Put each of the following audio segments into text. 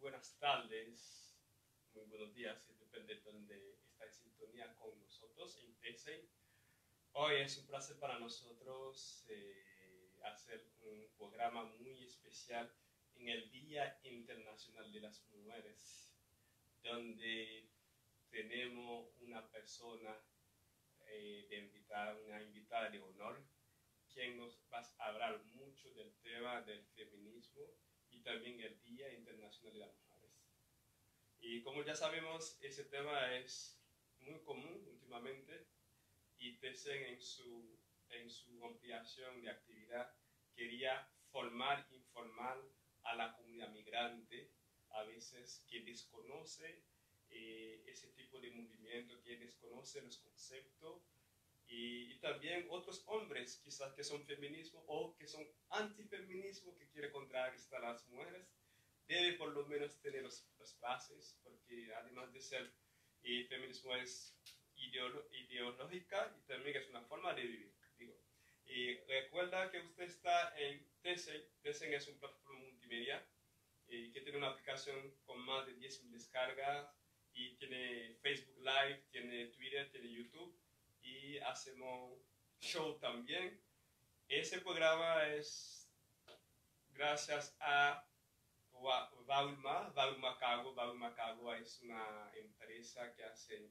buenas tardes, muy buenos días, depende de dónde está en sintonía con nosotros en Hoy es un placer para nosotros eh, hacer un programa muy especial en el Día Internacional de las Mujeres, donde tenemos una persona eh, de invitar, una invitada de honor, quien nos va a hablar mucho del tema del feminismo también el Día Internacional de las Mujeres. Y como ya sabemos, ese tema es muy común últimamente y TESEN en su, en su ampliación de actividad quería formar, informar a la comunidad migrante, a veces que desconoce eh, ese tipo de movimiento, que desconoce los conceptos y, también otros hombres quizás que son feminismo o que son antifeminismo, que quiere contrarrestar a las mujeres, debe por lo menos tener las bases, porque además de ser eh, feminismo es ideológica y también es una forma de vivir. Digo. recuerda que usted está en Tesen, Tesen es un plataforma multimedia eh, que tiene una aplicación con más de 10.000 descargas y tiene Facebook Live, tiene Twitter, tiene YouTube y hacemos show también. Ese programa es gracias a Baulma, Baulma Cago. Baulma Cago es una empresa que hace,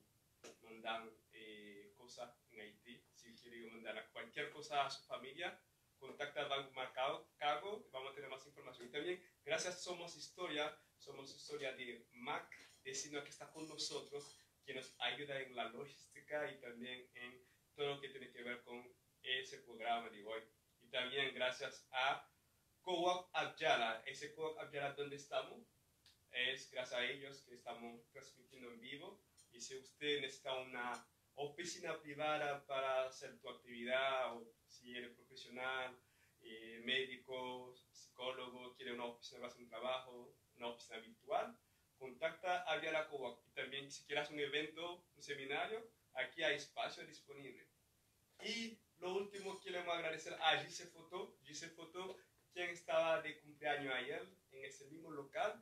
mandan eh, cosas en Haití. Si quiere mandar cualquier cosa a su familia, contacta a Baulma Cago, vamos a tener más información. Y también, gracias Somos Historia, Somos Historia de Mac, vecino que está con nosotros que nos ayuda en la logística y también en todo lo que tiene que ver con ese programa de hoy. Y también gracias a Co-op Abjala, ese Co-op Abjala donde estamos, es gracias a ellos que estamos transmitiendo en vivo. Y si usted necesita una oficina privada para hacer tu actividad, o si eres profesional, eh, médico, psicólogo, quiere una oficina para hacer un trabajo, una oficina virtual, contacta a Via y también si quieres un evento, un seminario, aquí hay espacio disponible. Y lo último que le a agradecer a Gise Foto, quien estaba de cumpleaños ayer en ese mismo local,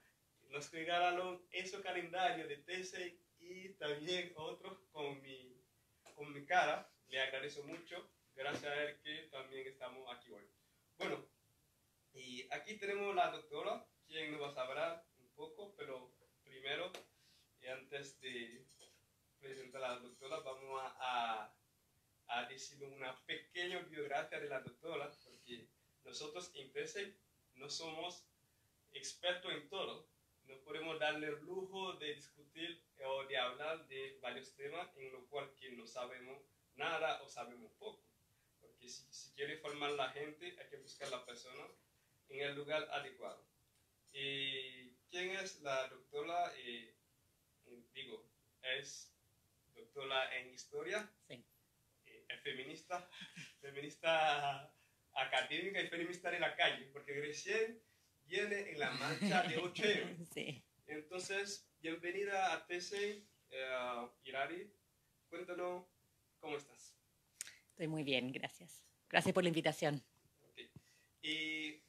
nos regalaron ese calendario de Tese y también otros con mi, con mi cara. Le agradezco mucho, gracias a él que también estamos aquí hoy. Bueno, y aquí tenemos la doctora, quien nos va a hablar un poco, pero primero. Y antes de presentar a la doctora, vamos a, a, decir una pequeña biografía de la doctora, porque nosotros en PSE no somos expertos en todo. No podemos darle el lujo de discutir o de hablar de varios temas en lo cual que no sabemos nada o sabemos poco. Porque si, si quiere formar la gente, hay que buscar la persona en el lugar adecuado. Y ¿Quién es la doctora? Eh, digo, es doctora en historia. Sí. Eh, es feminista, feminista académica y feminista de la calle, porque recién viene en la marcha de Ocheo. Sí. Entonces, bienvenida a TC, eh, Irari. Cuéntanos cómo estás. Estoy muy bien, gracias. Gracias por la invitación. Y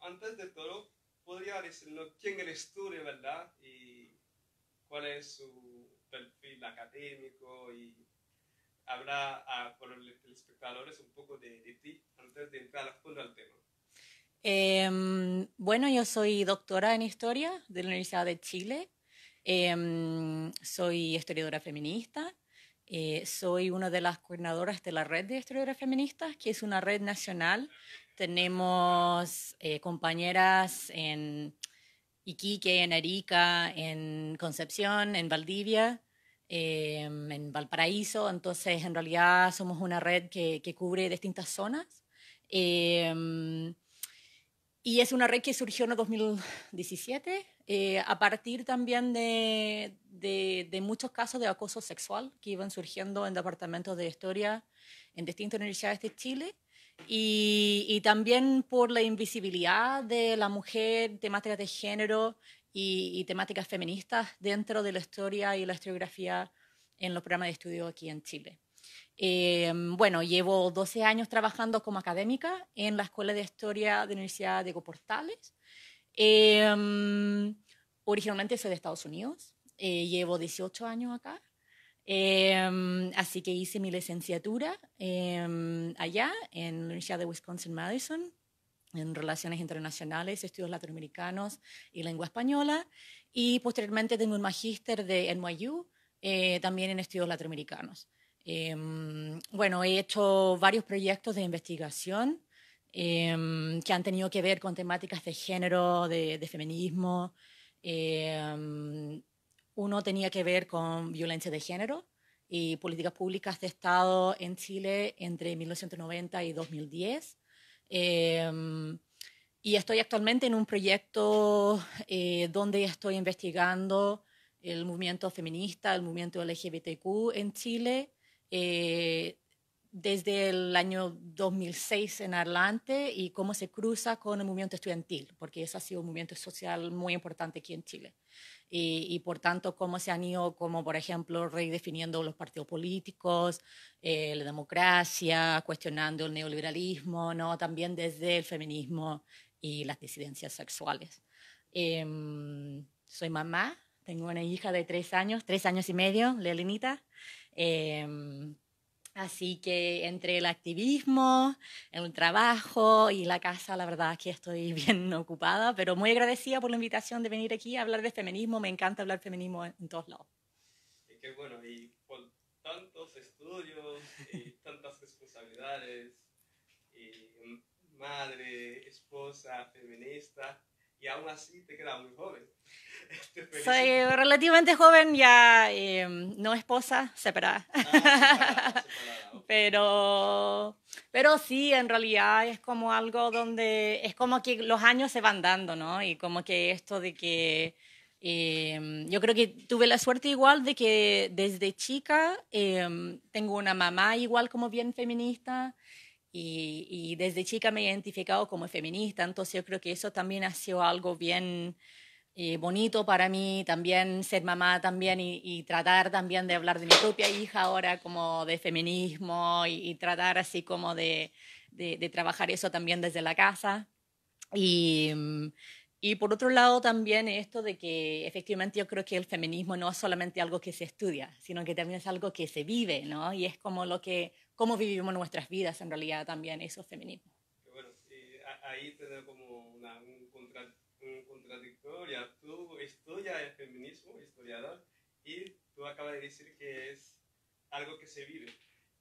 antes de todo, podría decirnos quién eres tú verdad y cuál es su perfil académico y hablar ah, a los espectadores un poco de, de, ti antes de entrar al fondo del tema. Em, bueno, yo soy doctora en historia de la Universidad de Chile. Em, soy historiadora feminista. Eh, soy una de las coordinadoras de la red de historiadoras feministas, que es una red nacional tenemos eh, compañeras en Iquique, en Arica, en Concepción, en Valdivia, em, en Valparaíso. Entonces, en realidad somos una red que, que cubre distintas zonas. Em, y es una red que surgió en el 2017, eh, a partir también de, de, muchos casos de acoso sexual que iban surgiendo en departamentos de historia en distintas universidades de Chile. Y, también por la invisibilidad de la mujer, temáticas de género y, temáticas feministas dentro de la historia y la historiografía en los programas de estudio aquí en Chile. Eh, bueno, llevo 12 años trabajando como académica en la Escuela de Historia de la Universidad de Coportales eh, originalmente soy de Estados Unidos, eh, llevo 18 años acá Em, así que hice mi licenciatura em, allá, en la Universidad de Wisconsin-Madison, en Relaciones Internacionales, Estudios Latinoamericanos y Lengua Española. Y posteriormente tengo un magíster de NYU, eh, también en Estudios Latinoamericanos. Em, bueno, he hecho varios proyectos de investigación que han tenido que ver con temáticas de género, de, feminismo. Uno tenía que ver con violencia de género y políticas públicas de Estado en Chile entre 1990 y 2010. Em, y estoy actualmente en un proyecto eh, donde estoy investigando el movimiento feminista, el movimiento LGBTQ en Chile, eh, desde el año 2006 en adelante y cómo se cruza con el movimiento estudiantil, porque ese ha sido un movimiento social muy importante aquí en Chile y, por tanto cómo se han ido, como por ejemplo, redefiniendo los partidos políticos, eh, la democracia, cuestionando el neoliberalismo, ¿no? también desde el feminismo y las disidencias sexuales. Em, soy mamá, tengo una hija de tres años, tres años y medio, Lelinita. Em, Así que entre el activismo, el trabajo y la casa, la verdad es que estoy bien ocupada, pero muy agradecida por la invitación de venir aquí a hablar de feminismo. Me encanta hablar feminismo en, todos lados. qué bueno, y con tantos estudios y tantas responsabilidades, madre, esposa, feminista, y aún así te quedas muy joven. Soy relativamente joven, ya eh, no esposa, separada. Ah, pero, pero sí, en realidad es como algo donde es como que los años se van dando, ¿no? Y como que esto de que em, yo creo que tuve la suerte igual de que desde chica em, tengo una mamá igual como bien feminista y, desde chica me he identificado como feminista, entonces yo creo que eso también ha sido algo bien eh, bonito para mí, también ser mamá también y, tratar también de hablar de mi propia hija ahora como de feminismo y, tratar así como de, de, trabajar eso también desde la casa. Y, mm, y por otro lado también esto de que efectivamente yo creo que el feminismo no es solamente algo que se estudia, sino que también es algo que se vive, ¿no? Y es como lo que cómo vivimos nuestras vidas en realidad también, eso es feminismo. Bueno, eh, ahí tener como una, un, contradictoria, tú estudias el feminismo, historiador, y tú acabas de decir que es algo que se vive.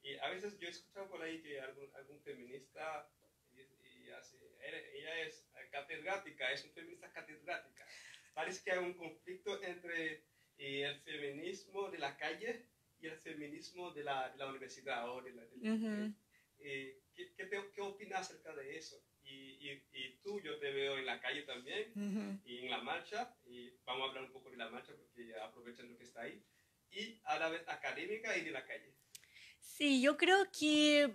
Y a veces yo he escuchado por ahí que algún, feminista, ella es catedrática, es un feminista catedrática. Parece que hay un conflicto entre eh, el feminismo de la calle y el feminismo de la, universidad. ahora, de la, eh, ¿qué, opinas acerca de eso? Y, tú, yo te veo en la calle también y en la marcha, y vamos a hablar un poco de la marcha porque aprovechan lo que está ahí, y a la vez académica y de la calle. Sí, yo creo que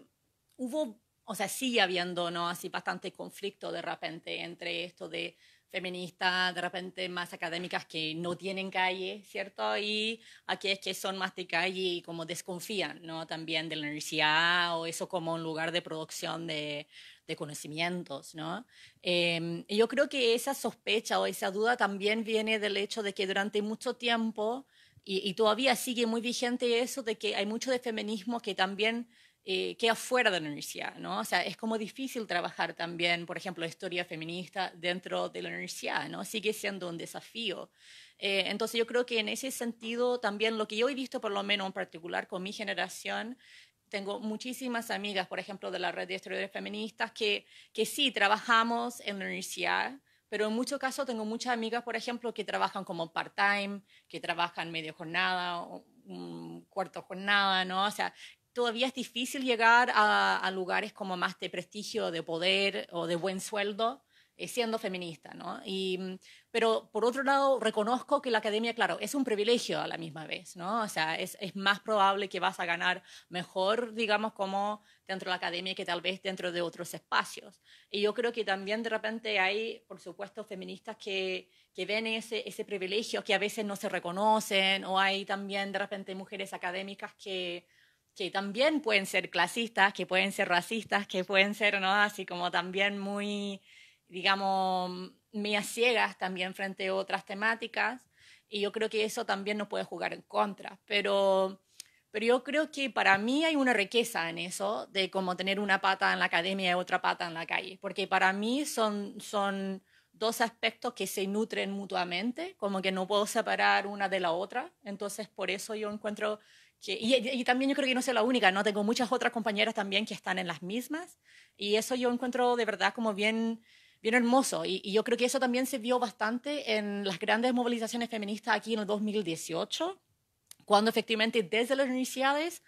hubo, o sea, sigue habiendo, ¿no? Así bastante conflicto de repente entre esto de feministas, de repente más académicas que no tienen calle, ¿cierto? Y aquellas que son más de calle y como desconfían, ¿no? También de la universidad o eso como un lugar de producción de, de conocimientos, ¿no? Em, yo creo que esa sospecha o esa duda también viene del hecho de que durante mucho tiempo, y todavía sigue muy vigente eso, de que hay mucho de feminismo que también eh, queda de la universidad, ¿no? O sea, es como difícil trabajar también, por ejemplo, historia feminista dentro de la universidad, ¿no? Sigue siendo un desafío. Eh, entonces yo creo que en ese sentido también lo que yo he visto, por lo menos en particular con mi generación, tengo muchísimas amigas, por ejemplo, de la red de historiadores feministas, que, que sí, trabajamos en la universidad, pero en muchos casos tengo muchas amigas, por ejemplo, que trabajan como part-time, que trabajan media jornada, o cuarto jornada, ¿no? O sea, todavía es difícil llegar a, lugares como más de prestigio, de poder o de buen sueldo eh, siendo feminista, ¿no? Mm, pero por otro lado, reconozco que la academia, claro, es un privilegio a la misma vez, ¿no? O sea, es, más probable que vas a ganar mejor, digamos, como dentro de la academia que tal vez dentro de otros espacios. Y yo creo que también de repente hay, por supuesto, feministas que, ven ese, ese privilegio que a veces no se reconocen, o hay también de repente mujeres académicas que que también pueden ser clasistas, que pueden ser racistas, que pueden ser, ¿no? Así como también muy, digamos, mías ciegas también frente a otras temáticas. Y yo creo que eso también nos puede jugar en contra. Pero, pero yo creo que para mí hay una riqueza en eso, de como tener una pata en la academia y otra pata en la calle. Porque para mí son, son dos aspectos que se nutren mutuamente, como que no puedo separar una de la otra. Entonces, por eso yo encuentro y, también yo creo que no soy la única, ¿no? Tengo muchas otras compañeras también que están en las mismas y eso yo encuentro de verdad como bien, bien hermoso y, y yo creo que eso también se vio bastante en las grandes movilizaciones feministas aquí en el 2018, cuando efectivamente desde las universidades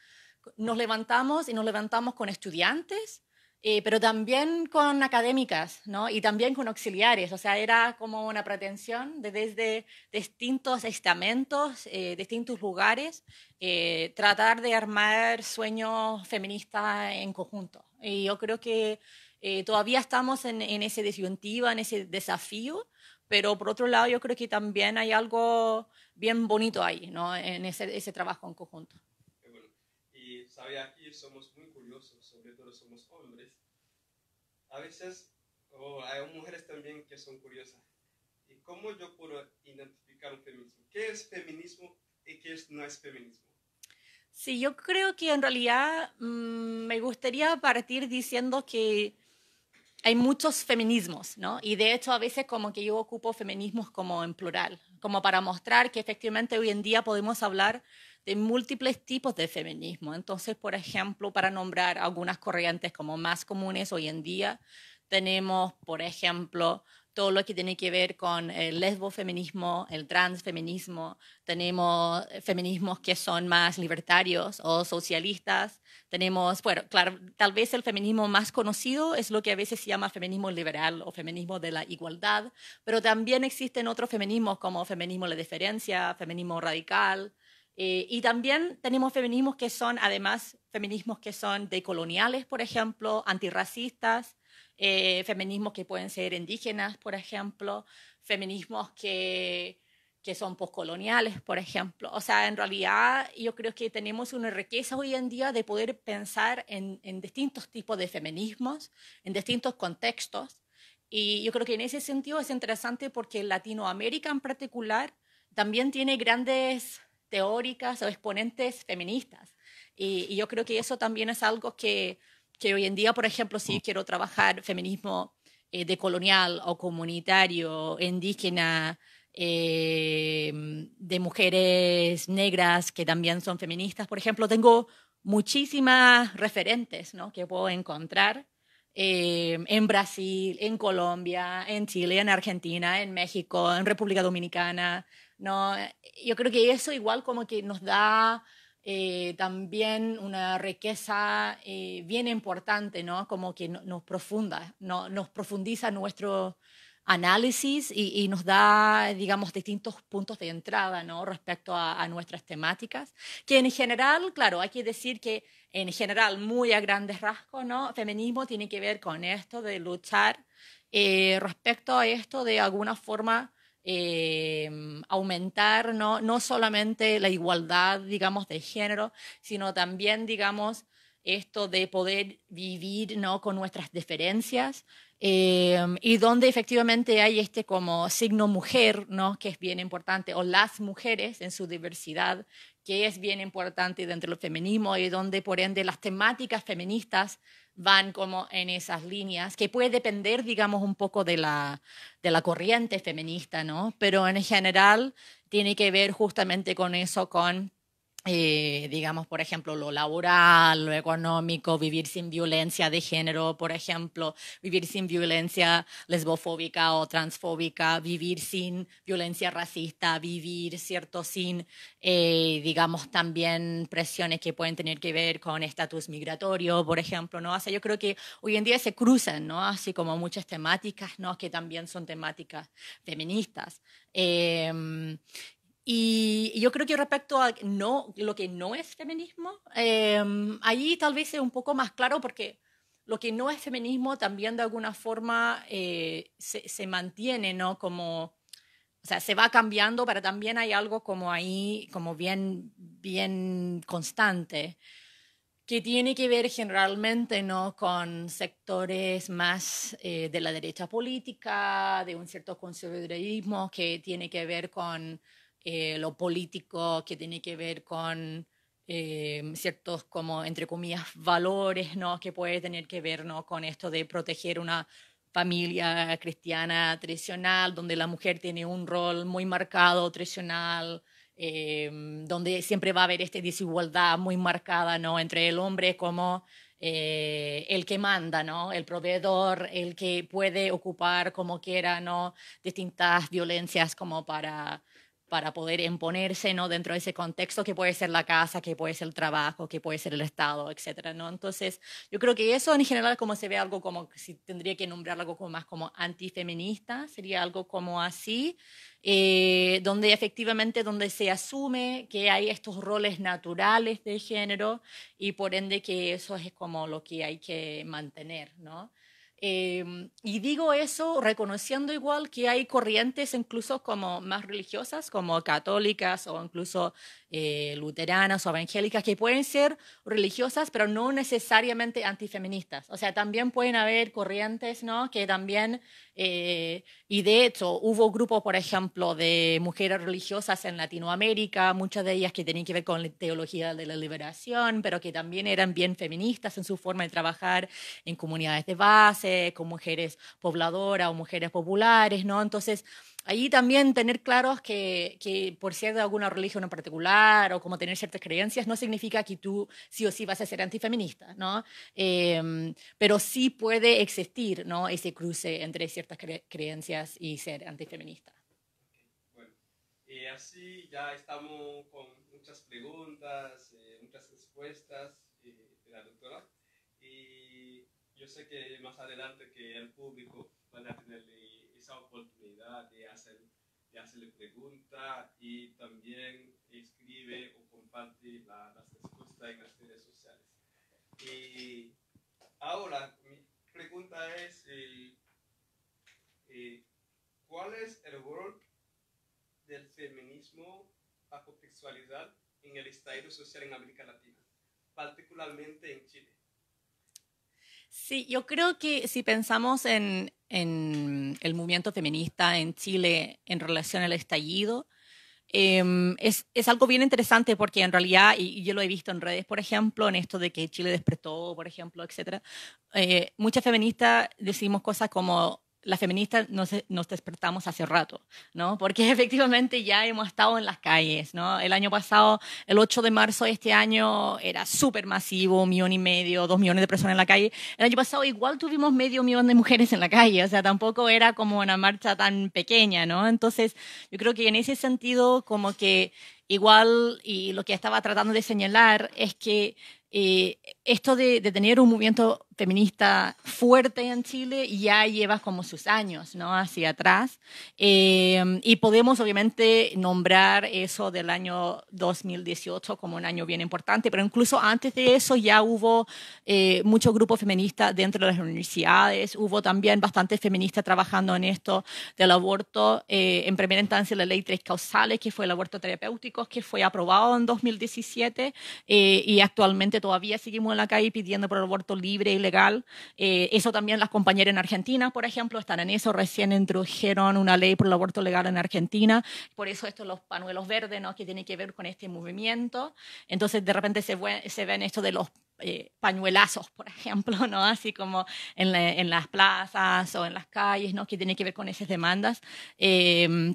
nos levantamos y nos levantamos con estudiantes, eh, pero también con académicas, ¿no? Y también con auxiliares, o sea, era como una pretensión de desde distintos estamentos, eh, distintos lugares, eh, tratar de armar sueños feministas en conjunto. Y yo creo que todavía estamos en, ese ese en ese desafío, pero por otro lado yo creo que también hay algo bien bonito ahí, ¿no? En ese, trabajo en conjunto. Y, somos a veces, o hay mujeres también que son curiosas. ¿Y cómo yo puedo identificar un feminismo? ¿Qué es feminismo y qué no es feminismo? Sí, yo creo que en realidad mm, me gustaría partir diciendo que hay muchos feminismos, ¿no? Y de hecho a veces como que yo ocupo feminismos como en plural, como para mostrar que efectivamente hoy en día podemos hablar de múltiples tipos de feminismo. Entonces, por ejemplo, para nombrar algunas corrientes como más comunes hoy en día, tenemos, por ejemplo, todo lo que tiene que ver con el lesbofeminismo, el transfeminismo, tenemos feminismos que son más libertarios o socialistas, tenemos, bueno, claro, tal vez el feminismo más conocido es lo que a veces se llama feminismo liberal o feminismo de la igualdad, pero también existen otros feminismos como feminismo de la diferencia, feminismo radical, eh, y también tenemos feminismos que son, además, feminismos que son decoloniales, por ejemplo, antirracistas, eh, feminismos que pueden ser indígenas, por ejemplo, feminismos que, que son poscoloniales, por ejemplo. O sea, en realidad yo creo que tenemos una riqueza hoy en día de poder pensar en distintos tipos de feminismos, en distintos contextos. Y yo creo que en ese sentido es interesante porque Latinoamérica en particular también tiene grandes teóricas o exponentes feministas. Y, yo creo que eso también es algo que, que hoy en día, por ejemplo, si mm. quiero trabajar feminismo eh, decolonial o comunitario, indígena, eh, de mujeres negras que también son feministas, por ejemplo, tengo muchísimas referentes que puedo encontrar eh, en Brasil, en Colombia, en Chile, en Argentina, en México, en República Dominicana, no, eh, yo creo que eso igual como que nos da eh, también una riqueza eh, bien importante, ¿no? Como que nos profunda, nos profundiza nuestro análisis y, nos da, digamos, distintos puntos de entrada, ¿no? Respecto a, nuestras temáticas, que en general, claro, hay que decir que en general, muy a grandes rasgos, ¿no? Feminismo tiene que ver con esto de luchar respecto a esto de alguna forma eh, aumentar ¿no? no solamente la igualdad, digamos, de género, sino también, digamos, esto de poder vivir ¿no? con nuestras diferencias eh, y donde efectivamente hay este como signo mujer, ¿no? que es bien importante, o las mujeres en su diversidad, que es bien importante dentro del feminismo y donde por ende las temáticas feministas van como en esas líneas, que puede depender, digamos, un poco de la, de la corriente feminista, ¿no? Pero en general tiene que ver justamente con eso, con eh, digamos, por ejemplo, lo laboral, lo económico, vivir sin violencia de género, por ejemplo, vivir sin violencia lesbofóbica o transfóbica, vivir sin violencia racista, vivir, ¿cierto?, sin, eh, digamos, también presiones que pueden tener que ver con estatus migratorio, por ejemplo, ¿no? O sea, yo creo que hoy en día se cruzan, ¿no? Así como muchas temáticas, ¿no? Que también son temáticas feministas. Em, y yo creo que respecto a no, lo que no es feminismo, eh, ahí tal vez es un poco más claro porque lo que no es feminismo también de alguna forma eh, se, se, mantiene, ¿no? Como, o sea, se va cambiando, pero también hay algo como ahí, como bien, bien constante, que tiene que ver generalmente, ¿no? Con sectores más eh, de la derecha política, de un cierto conservadurismo que tiene que ver con eh, lo político que tiene que ver con eh, ciertos, como entre comillas, valores ¿no? que puede tener que ver ¿no? con esto de proteger una familia cristiana tradicional, donde la mujer tiene un rol muy marcado, tradicional, em, donde siempre va a haber esta desigualdad muy marcada ¿no? entre el hombre como eh, el que manda, ¿no? el proveedor, el que puede ocupar como quiera ¿no? distintas violencias como para para poder imponerse ¿no? dentro de ese contexto que puede ser la casa, que puede ser el trabajo, que puede ser el Estado, etc. ¿no? Entonces, yo creo que eso en general como se ve algo como, si tendría que nombrar algo como más como antifeminista, sería algo como así, eh, donde efectivamente donde se asume que hay estos roles naturales de género y por ende que eso es como lo que hay que mantener, ¿no? Em, y digo eso reconociendo igual que hay corrientes incluso como más religiosas, como católicas o incluso eh, luteranas o evangélicas, que pueden ser religiosas, pero no necesariamente antifeministas. O sea, también pueden haber corrientes ¿no? que también eh, y de hecho, hubo grupos, por ejemplo, de mujeres religiosas en Latinoamérica, muchas de ellas que tenían que ver con la teología de la liberación, pero que también eran bien feministas en su forma de trabajar en comunidades de base, con mujeres pobladoras o mujeres populares, ¿no? Entonces, Ahí también tener claros que, que por ser de alguna religión en particular o como tener ciertas creencias no significa que tú sí o sí vas a ser antifeminista, ¿no? Em, pero sí puede existir, ¿no? Ese cruce entre ciertas creencias y ser antifeminista. Bueno, y eh, así ya estamos con muchas preguntas, eh, muchas respuestas eh, de la doctora. Y yo sé que más adelante que el público van a tener oportunidad de, hacer, de hacerle preguntas y también escribe o comparte las respuestas en las redes sociales. Y ahora, mi pregunta es, eh, ¿cuál es el rol del feminismo a contextualidad en el estallido social en América Latina, particularmente en Chile? Sí, yo creo que si pensamos en, en el movimiento feminista en Chile en relación al estallido. Em, es, algo bien interesante porque en realidad, y, yo lo he visto en redes, por ejemplo, en esto de que Chile despertó, por ejemplo, etcétera, eh, muchas feministas decimos cosas como las feministas nos, nos, despertamos hace rato, ¿no? Porque efectivamente ya hemos estado en las calles, ¿no? El año pasado, el 8 de marzo de este año, era súper masivo, un millón y medio, dos millones de personas en la calle. El año pasado igual tuvimos medio millón de mujeres en la calle, o sea, tampoco era como una marcha tan pequeña, ¿no? Entonces, yo creo que en ese sentido, como que igual, y lo que estaba tratando de señalar es que eh, esto de, de tener un movimiento feminista fuerte en Chile ya lleva como sus años, ¿no? Hacia atrás. Eh, y podemos obviamente nombrar eso del año 2018 como un año bien importante, pero incluso antes de eso ya hubo eh, muchos grupos feministas dentro de las universidades, hubo también bastantes feministas trabajando en esto del aborto, eh, en primera instancia la ley tres causales, que fue el aborto terapéutico, que fue aprobado en 2017 y actualmente todavía seguimos en la calle pidiendo por el aborto libre y legal legal. Eh, eso también las compañeras en Argentina, por ejemplo, están en eso. Recién introdujeron una ley por el aborto legal en Argentina. Por eso estos los panuelos verdes, ¿no? Que tienen que ver con este movimiento. Entonces, de repente se, ven esto de los eh, pañuelazos, por ejemplo, ¿no? Así como en, las plazas o en las calles, ¿no? Que tiene que ver con esas demandas. Eh,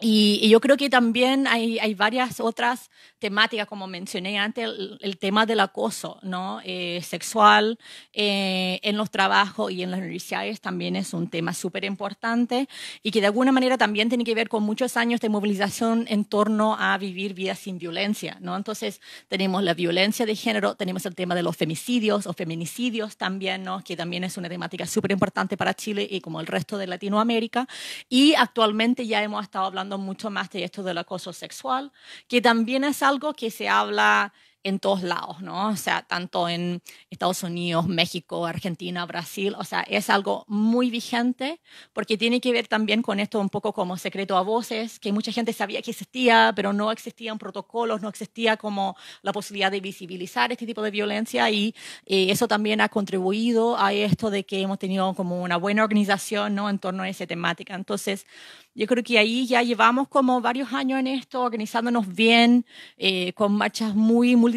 y, yo creo que también hay, varias otras temáticas, como mencioné antes, el, tema del acoso ¿no? Eh, sexual eh, en los trabajos y en las universidades también es un tema súper importante y que de alguna manera también tiene que ver con muchos años de movilización en torno a vivir vidas sin violencia. ¿no? Entonces tenemos la violencia de género, tenemos el tema de los femicidios o feminicidios también, ¿no? que también es una temática súper importante para Chile y como el resto de Latinoamérica. Y actualmente ya hemos estado hablando mucho más de esto del acoso sexual, que también es algo que se habla en todos lados, ¿no? O sea, tanto en Estados Unidos, México, Argentina, Brasil, o sea, es algo muy vigente porque tiene que ver también con esto un poco como secreto a voces, que mucha gente sabía que existía, pero no existían protocolos, no existía como la posibilidad de visibilizar este tipo de violencia y eh, eso también ha contribuido a esto de que hemos tenido como una buena organización, ¿no? En torno a esa temática. Entonces, yo creo que ahí ya llevamos como varios años en esto, organizándonos bien, eh, con marchas muy muy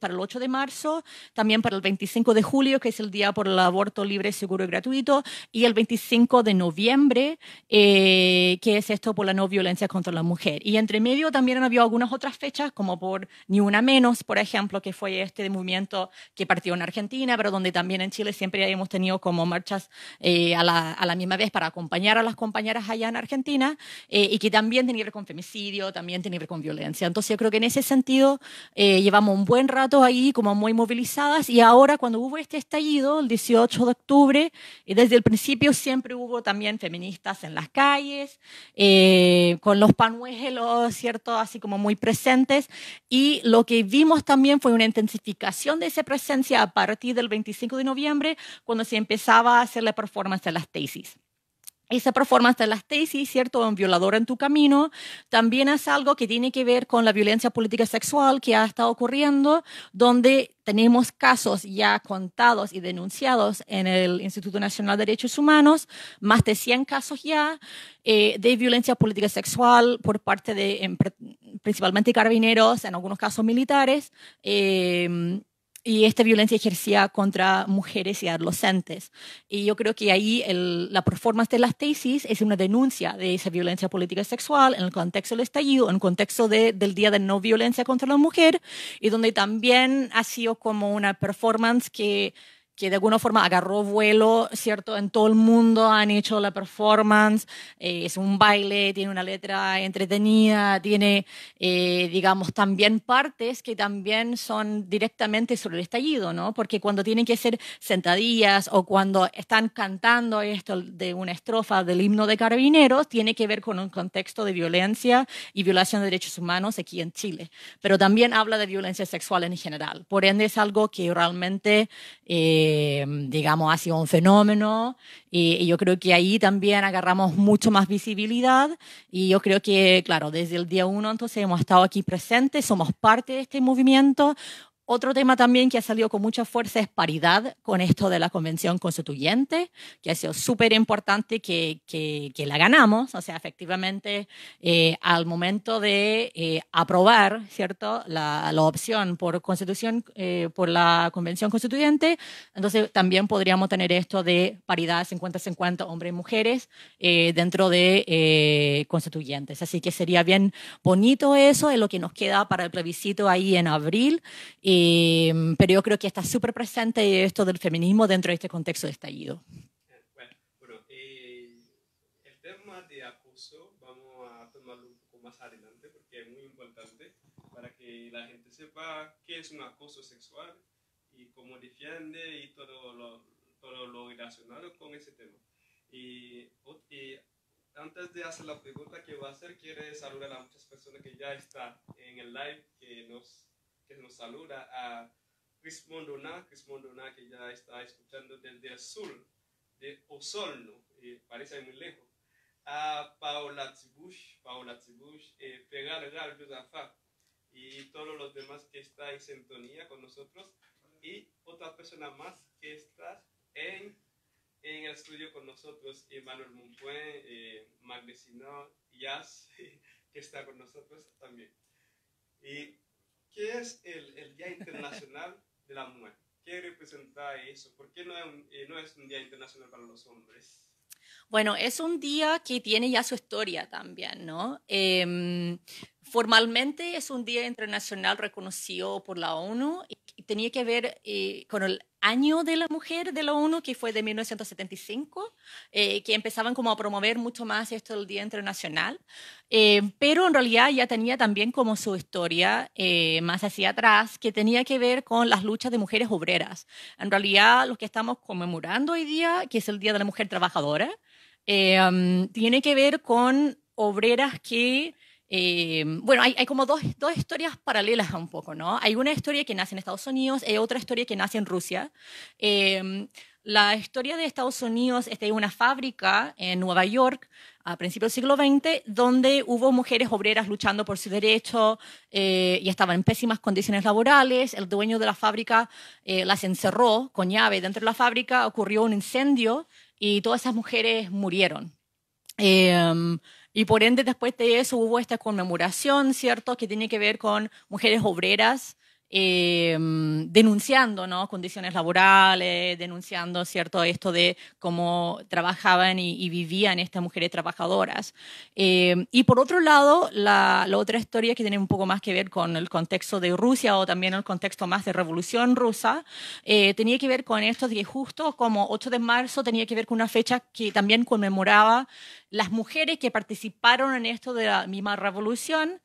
para el 8 de marzo, también para el 25 de julio, que es el día por el aborto libre, seguro y gratuito, y el 25 de noviembre, eh, que es esto por la no violencia contra la mujer. Y entre medio también había algunas otras fechas, como por Ni Una Menos, por ejemplo, que fue este movimiento que partió en Argentina, pero donde también en Chile siempre hemos tenido como marchas eh, a, la, misma vez para acompañar a las compañeras allá en Argentina, eh, y que también tenía que ver con femicidio, también tenía que ver con violencia. Entonces yo creo que en ese sentido llevamos un buen rato ahí como muy movilizadas y ahora cuando hubo este estallido, el 18 de octubre, y eh, desde el principio siempre hubo también feministas en las calles, eh, con los panuelos, ¿cierto? Así como muy presentes. Y lo que vimos también fue una intensificación de esa presencia a partir del 25 de noviembre, cuando se empezaba a hacer la performance de las tesis esa performance de las tesis, ¿cierto? Un violador en tu camino. También es algo que tiene que ver con la violencia política sexual que ha estado ocurriendo, donde tenemos casos ya contados y denunciados en el Instituto Nacional de Derechos Humanos, más de 100 casos ya eh, de violencia política sexual por parte de principalmente carabineros, en algunos casos militares. Eh, y esta violencia ejercía contra mujeres y adolescentes. Y yo creo que ahí la performance de las tesis es una denuncia de esa violencia política sexual en el contexto del estallido, en el contexto del Día de No Violencia contra la Mujer, y donde también ha sido como una performance que que de alguna forma agarró vuelo, ¿cierto? En todo el mundo han hecho la performance, eh, es un baile, tiene una letra entretenida, tiene, eh, digamos, también partes que también son directamente sobre el estallido, ¿no? Porque cuando tienen que ser sentadillas o cuando están cantando esto de una estrofa del himno de carabineros, tiene que ver con un contexto de violencia y violación de derechos humanos aquí en Chile. Pero también habla de violencia sexual en general. Por ende, es algo que realmente... Eh, eh, digamos, ha sido un fenómeno y, y, yo creo que ahí también agarramos mucho más visibilidad y yo creo que, claro, desde el día uno entonces hemos estado aquí presentes, somos parte de este movimiento, otro tema también que ha salido con mucha fuerza es paridad con esto de la convención constituyente, que ha sido súper importante que, que, la ganamos. O sea, efectivamente, eh, al momento de eh, aprobar, ¿cierto?, la, opción por constitución, eh, por la convención constituyente, entonces también podríamos tener esto de paridad 50-50 hombres y mujeres dentro de constituyentes. Así que sería bien bonito eso, es lo que nos queda para el plebiscito ahí en abril. Em, pero yo creo que está súper presente esto del feminismo dentro de este contexto de estallido. Bueno, eh, el tema de acoso vamos a tomarlo un poco más adelante porque es muy importante para que la gente sepa qué es un acoso sexual y cómo defiende y todo lo, relacionado con ese tema. Y, antes de hacer la pregunta que va a hacer, quiero saludar a muchas personas que ya están en el live, que nos que nos saluda a Chris Mondona, Chris Mondona que ya está escuchando desde el sur, de Osorno, parece muy lejos, a Paola Tibush, Paola Tibush, eh, y todos los demás que están en sintonía con nosotros y otra persona más que está en, en el estudio con nosotros, Emanuel Mumpuén, eh, Magdecino Yas, que está con nosotros también. Y ¿Qué es el, Día Internacional de la Mujer? ¿Qué representa eso? ¿Por qué no es, un, eh, no es un Día Internacional para los hombres? Bueno, es un día que tiene ya su historia también, ¿no? Em, Formalmente es un día internacional reconocido por la ONU y tenía que ver eh, con el año de la mujer de la ONU, que fue de 1975, eh, que empezaban como a promover mucho más esto del Día Internacional, eh, pero en realidad ya tenía también como su historia más hacia atrás, que tenía que ver con las luchas de mujeres obreras. En realidad, lo que estamos conmemorando hoy día, que es el Día de la Mujer Trabajadora, um, tiene que ver con obreras que eh, bueno, hay, como dos, dos, historias paralelas un poco, ¿no? Hay una historia que nace en Estados Unidos y otra historia que nace en Rusia. Eh, la historia de Estados Unidos es de una fábrica en Nueva York a principios del siglo XX, donde hubo mujeres obreras luchando por su derecho eh, y estaban en pésimas condiciones laborales. El dueño de la fábrica las encerró con llave dentro de la fábrica, ocurrió un incendio y todas esas mujeres murieron. Y por ende, después de eso hubo esta conmemoración, ¿cierto?, que tiene que ver con mujeres obreras em, denunciando ¿no? condiciones laborales, denunciando cierto esto de cómo trabajaban y, vivían estas mujeres trabajadoras. Em, y por otro lado, la, otra historia que tiene un poco más que ver con el contexto de Rusia o también el contexto más de revolución rusa, eh, tenía que ver con esto de que justo como 8 de marzo tenía que ver con una fecha que también conmemoraba las mujeres que participaron en esto de la misma revolución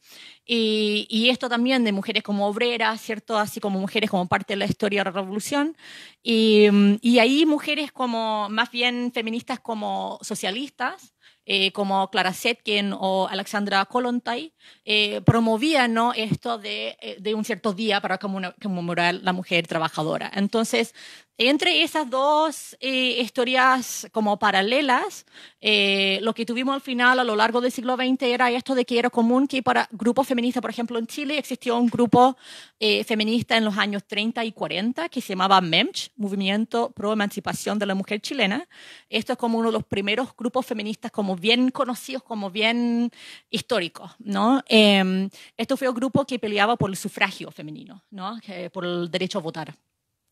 y, esto también de mujeres como obreras, ¿cierto? Así como mujeres como parte de la historia de la revolución. Y, ahí mujeres como más bien feministas como socialistas. Eh, como Clara Setkin o Alexandra Kolontai, eh, promovían esto de, eh, de, un cierto día para conmemorar la mujer trabajadora. Entonces, entre esas dos eh, historias como paralelas, eh, lo que tuvimos al final a lo largo del siglo XX era esto de que era común que para grupos feministas, por ejemplo en Chile existió un grupo eh, feminista en los años 30 y 40 que se llamaba MEMCH, Movimiento Pro Emancipación de la Mujer Chilena. Esto es como uno de los primeros grupos feministas como bien conocidos, como bien históricos. ¿no? Em, esto fue un grupo que peleaba por el sufragio femenino, ¿no? por el derecho a votar.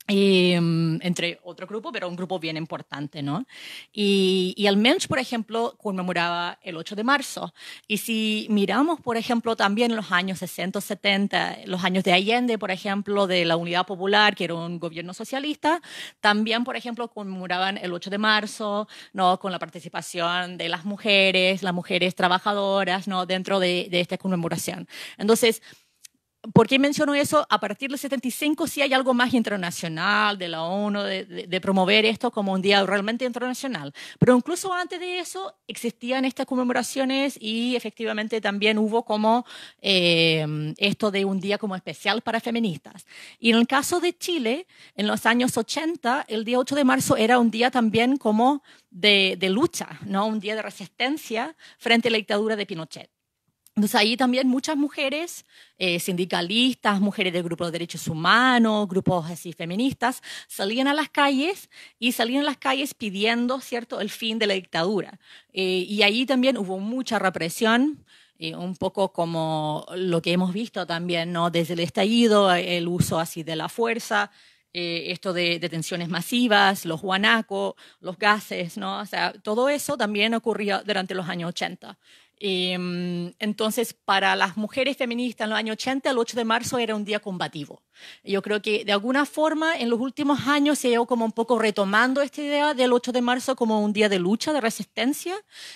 Em, entre otro grupo, pero un grupo bien importante, ¿no? Y, el Mensch, por ejemplo, conmemoraba el 8 de marzo. Y si miramos, por ejemplo, también los años 60, 70, los años de Allende, por ejemplo, de la Unidad Popular, que era un gobierno socialista, también, por ejemplo, conmemoraban el 8 de marzo, ¿no? Con la participación de las mujeres, las mujeres trabajadoras, ¿no? Dentro de, de esta conmemoración. Entonces, ¿Por qué menciono eso? A partir del 75 sí hay algo más internacional de la ONU, de, promover esto como un día realmente internacional. Pero incluso antes de eso existían estas conmemoraciones y efectivamente también hubo como eh, esto de un día como especial para feministas. Y en el caso de Chile, en los años 80, el día 8 de marzo era un día también como de, de lucha, ¿no? un día de resistencia frente a la dictadura de Pinochet. Entonces ahí también muchas mujeres, eh, sindicalistas, mujeres del grupo de derechos humanos, grupos así feministas, salían a las calles y salían a las calles pidiendo, ¿cierto?, el fin de la dictadura. Eh, y ahí también hubo mucha represión, eh, un poco como lo que hemos visto también, ¿no?, desde el estallido, el uso así de la fuerza, esto de detenciones masivas, los guanacos, los gases, sea, todo eso también ocurrió durante los años 80. Em, entonces, para las mujeres feministas en los años 80, el 8 de marzo era un día combativo. Yo creo que de alguna forma en los últimos años se ido como un poco retomando esta idea del 8 de marzo como un día de lucha, de resistencia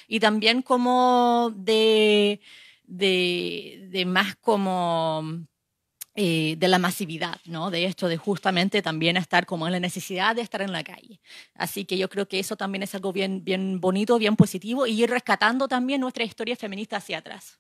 y también como de, de, de más como eh, de la masividad, ¿no? De esto, de justamente también estar como en la necesidad de estar en la calle. Así que yo creo que eso también es algo bien, bien bonito, bien positivo y ir rescatando también nuestra historia feminista hacia atrás.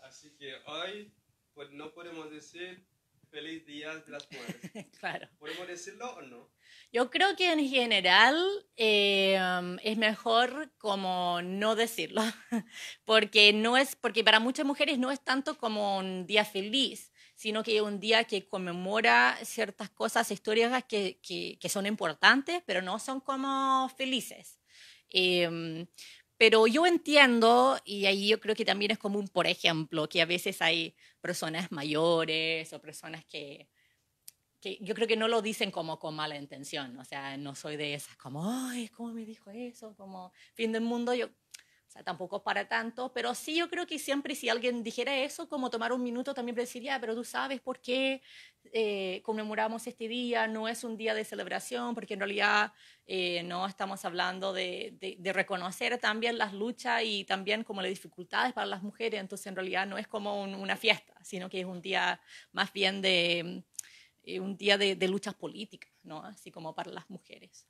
Así que hoy pues, no podemos decir feliz día de las mujeres. claro. ¿Podemos decirlo o no? Yo creo que en general em, es mejor como no decirlo, porque no es, porque para muchas mujeres no es tanto como un día feliz, sino que es un día que conmemora ciertas cosas históricas que, que, son importantes, pero no son como felices. Em, pero yo entiendo, y ahí yo creo que también es común, por ejemplo, que a veces hay personas mayores o personas que, que yo creo que no lo dicen como con mala intención, o sea, no soy de esas como, ay, ¿cómo me dijo eso? Como fin del mundo, yo, o sea, tampoco para tanto, pero sí yo creo que siempre si alguien dijera eso, como tomar un minuto también para decir, ya, pero tú sabes por qué eh, conmemoramos este día, no es un día de celebración, porque en realidad eh, no estamos hablando de, reconocer también las luchas y también como las dificultades para las mujeres, entonces en realidad no es como una fiesta, sino que es un día más bien de eh, un día de, de, luchas políticas, ¿no? Así como para las mujeres.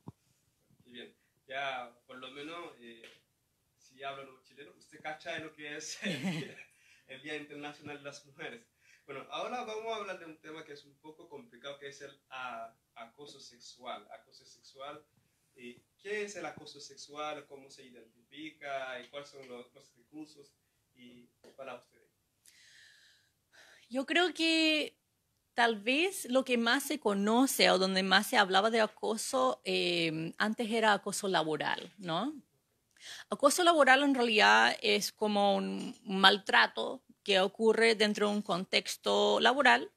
Muy bien, ya por lo menos, eh, si hablo chileno usted cacha de lo que es el, Día Internacional de las Mujeres. Bueno, ahora vamos a hablar de un tema que es un poco complicado, que es el acoso sexual. Acoso sexual, eh, ¿qué es el acoso sexual? ¿Cómo se identifica? ¿Y cuáles son los, los recursos y, para ustedes? Yo creo que tal vez lo que más se conoce o donde más se hablaba de acoso eh, antes era acoso laboral, ¿no? Acoso laboral en realidad es como un maltrato que ocurre dentro de un contexto laboral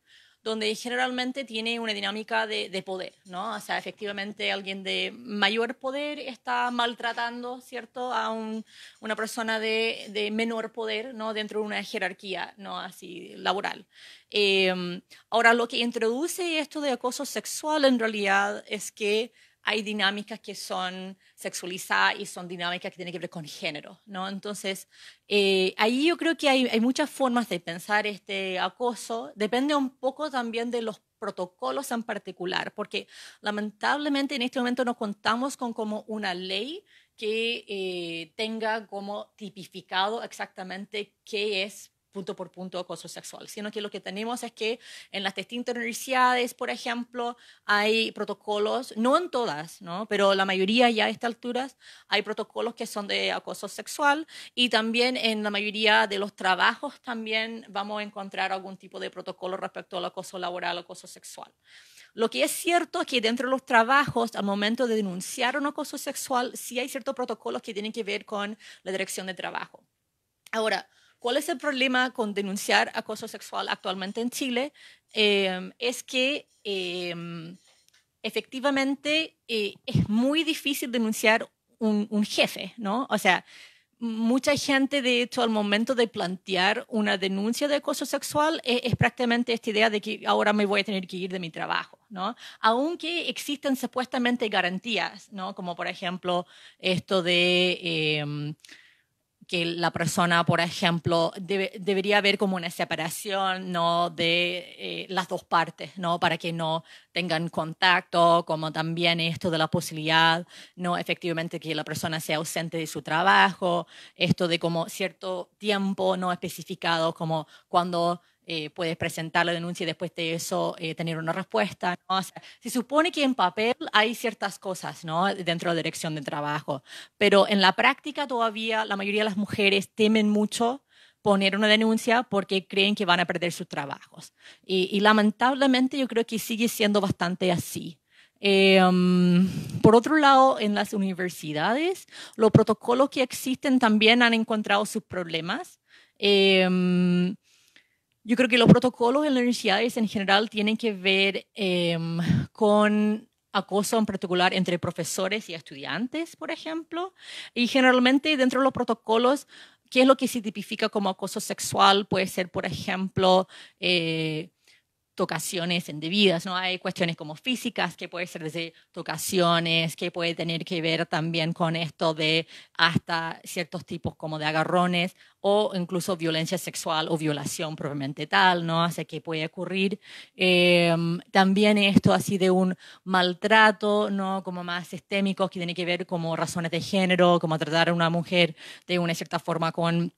donde generalmente tiene una dinámica de, poder, ¿no? O sea, efectivamente alguien de mayor poder está maltratando, ¿cierto?, a un, una persona de, menor poder, ¿no?, dentro de una jerarquía, ¿no?, así, laboral. Eh, ahora, lo que introduce esto de acoso sexual en realidad es que hay dinámicas que son sexualizadas y son dinámicas que tienen que ver con género, Entonces, eh, ahí yo creo que hay, muchas formas de pensar este acoso, depende un poco también de los protocolos en particular, porque lamentablemente en este momento no contamos con como una ley que eh, tenga como tipificado exactamente qué es punto por punto acoso sexual, sino que lo que tenemos es que en las distintas universidades, por ejemplo, hay protocolos, no en todas, ¿no? pero la mayoría ya a estas alturas, hay protocolos que son de acoso sexual y también en la mayoría de los trabajos también vamos a encontrar algún tipo de protocolo respecto al acoso laboral, acoso sexual. Lo que es cierto es que dentro de los trabajos, al momento de denunciar un acoso sexual, sí hay ciertos protocolos que tienen que ver con la dirección de trabajo. Ahora, ¿Cuál es el problema con denunciar acoso sexual actualmente en Chile? Em, es que em, efectivamente eh, es muy difícil denunciar un, un, jefe, ¿no? O sea, mucha gente, de hecho, al momento de plantear una denuncia de acoso sexual, e, es, prácticamente esta idea de que ahora me voy a tener que ir de mi trabajo, ¿no? Aunque existen supuestamente garantías, ¿no? Como por ejemplo esto de em, que la persona, por ejemplo, debería haber como una separación ¿no? de eh, las dos partes, ¿no? para que no tengan contacto, como también esto de la posibilidad, ¿no? efectivamente, que la persona sea ausente de su trabajo, esto de como cierto tiempo no especificado, como cuando eh, puedes presentar la denuncia y después de eso eh, tener una respuesta. se supone que en papel hay ciertas cosas ¿no? dentro de la dirección de trabajo, pero en la práctica todavía la mayoría de las mujeres temen mucho poner una denuncia porque creen que van a perder sus trabajos. Y, lamentablemente yo creo que sigue siendo bastante así. Em, por otro lado, en las universidades, los protocolos que existen también han encontrado sus problemas. Eh, yo creo que los protocolos en las universidades en general tienen que ver em, con acoso en particular entre profesores y estudiantes, por ejemplo, y generalmente dentro de los protocolos qué es lo que se tipifica como acoso sexual. Puede ser, por ejemplo, eh, tocaciones indebidas, ¿no? Hay cuestiones como físicas, que puede ser desde tocaciones, que puede tener que ver también con esto de hasta ciertos tipos como de agarrones o incluso violencia sexual o violación probablemente tal, ¿no? Así que puede ocurrir. Em, también esto así de un maltrato, ¿no? Como más sistémico, que tiene que ver como razones de género, como tratar a una mujer de una cierta forma con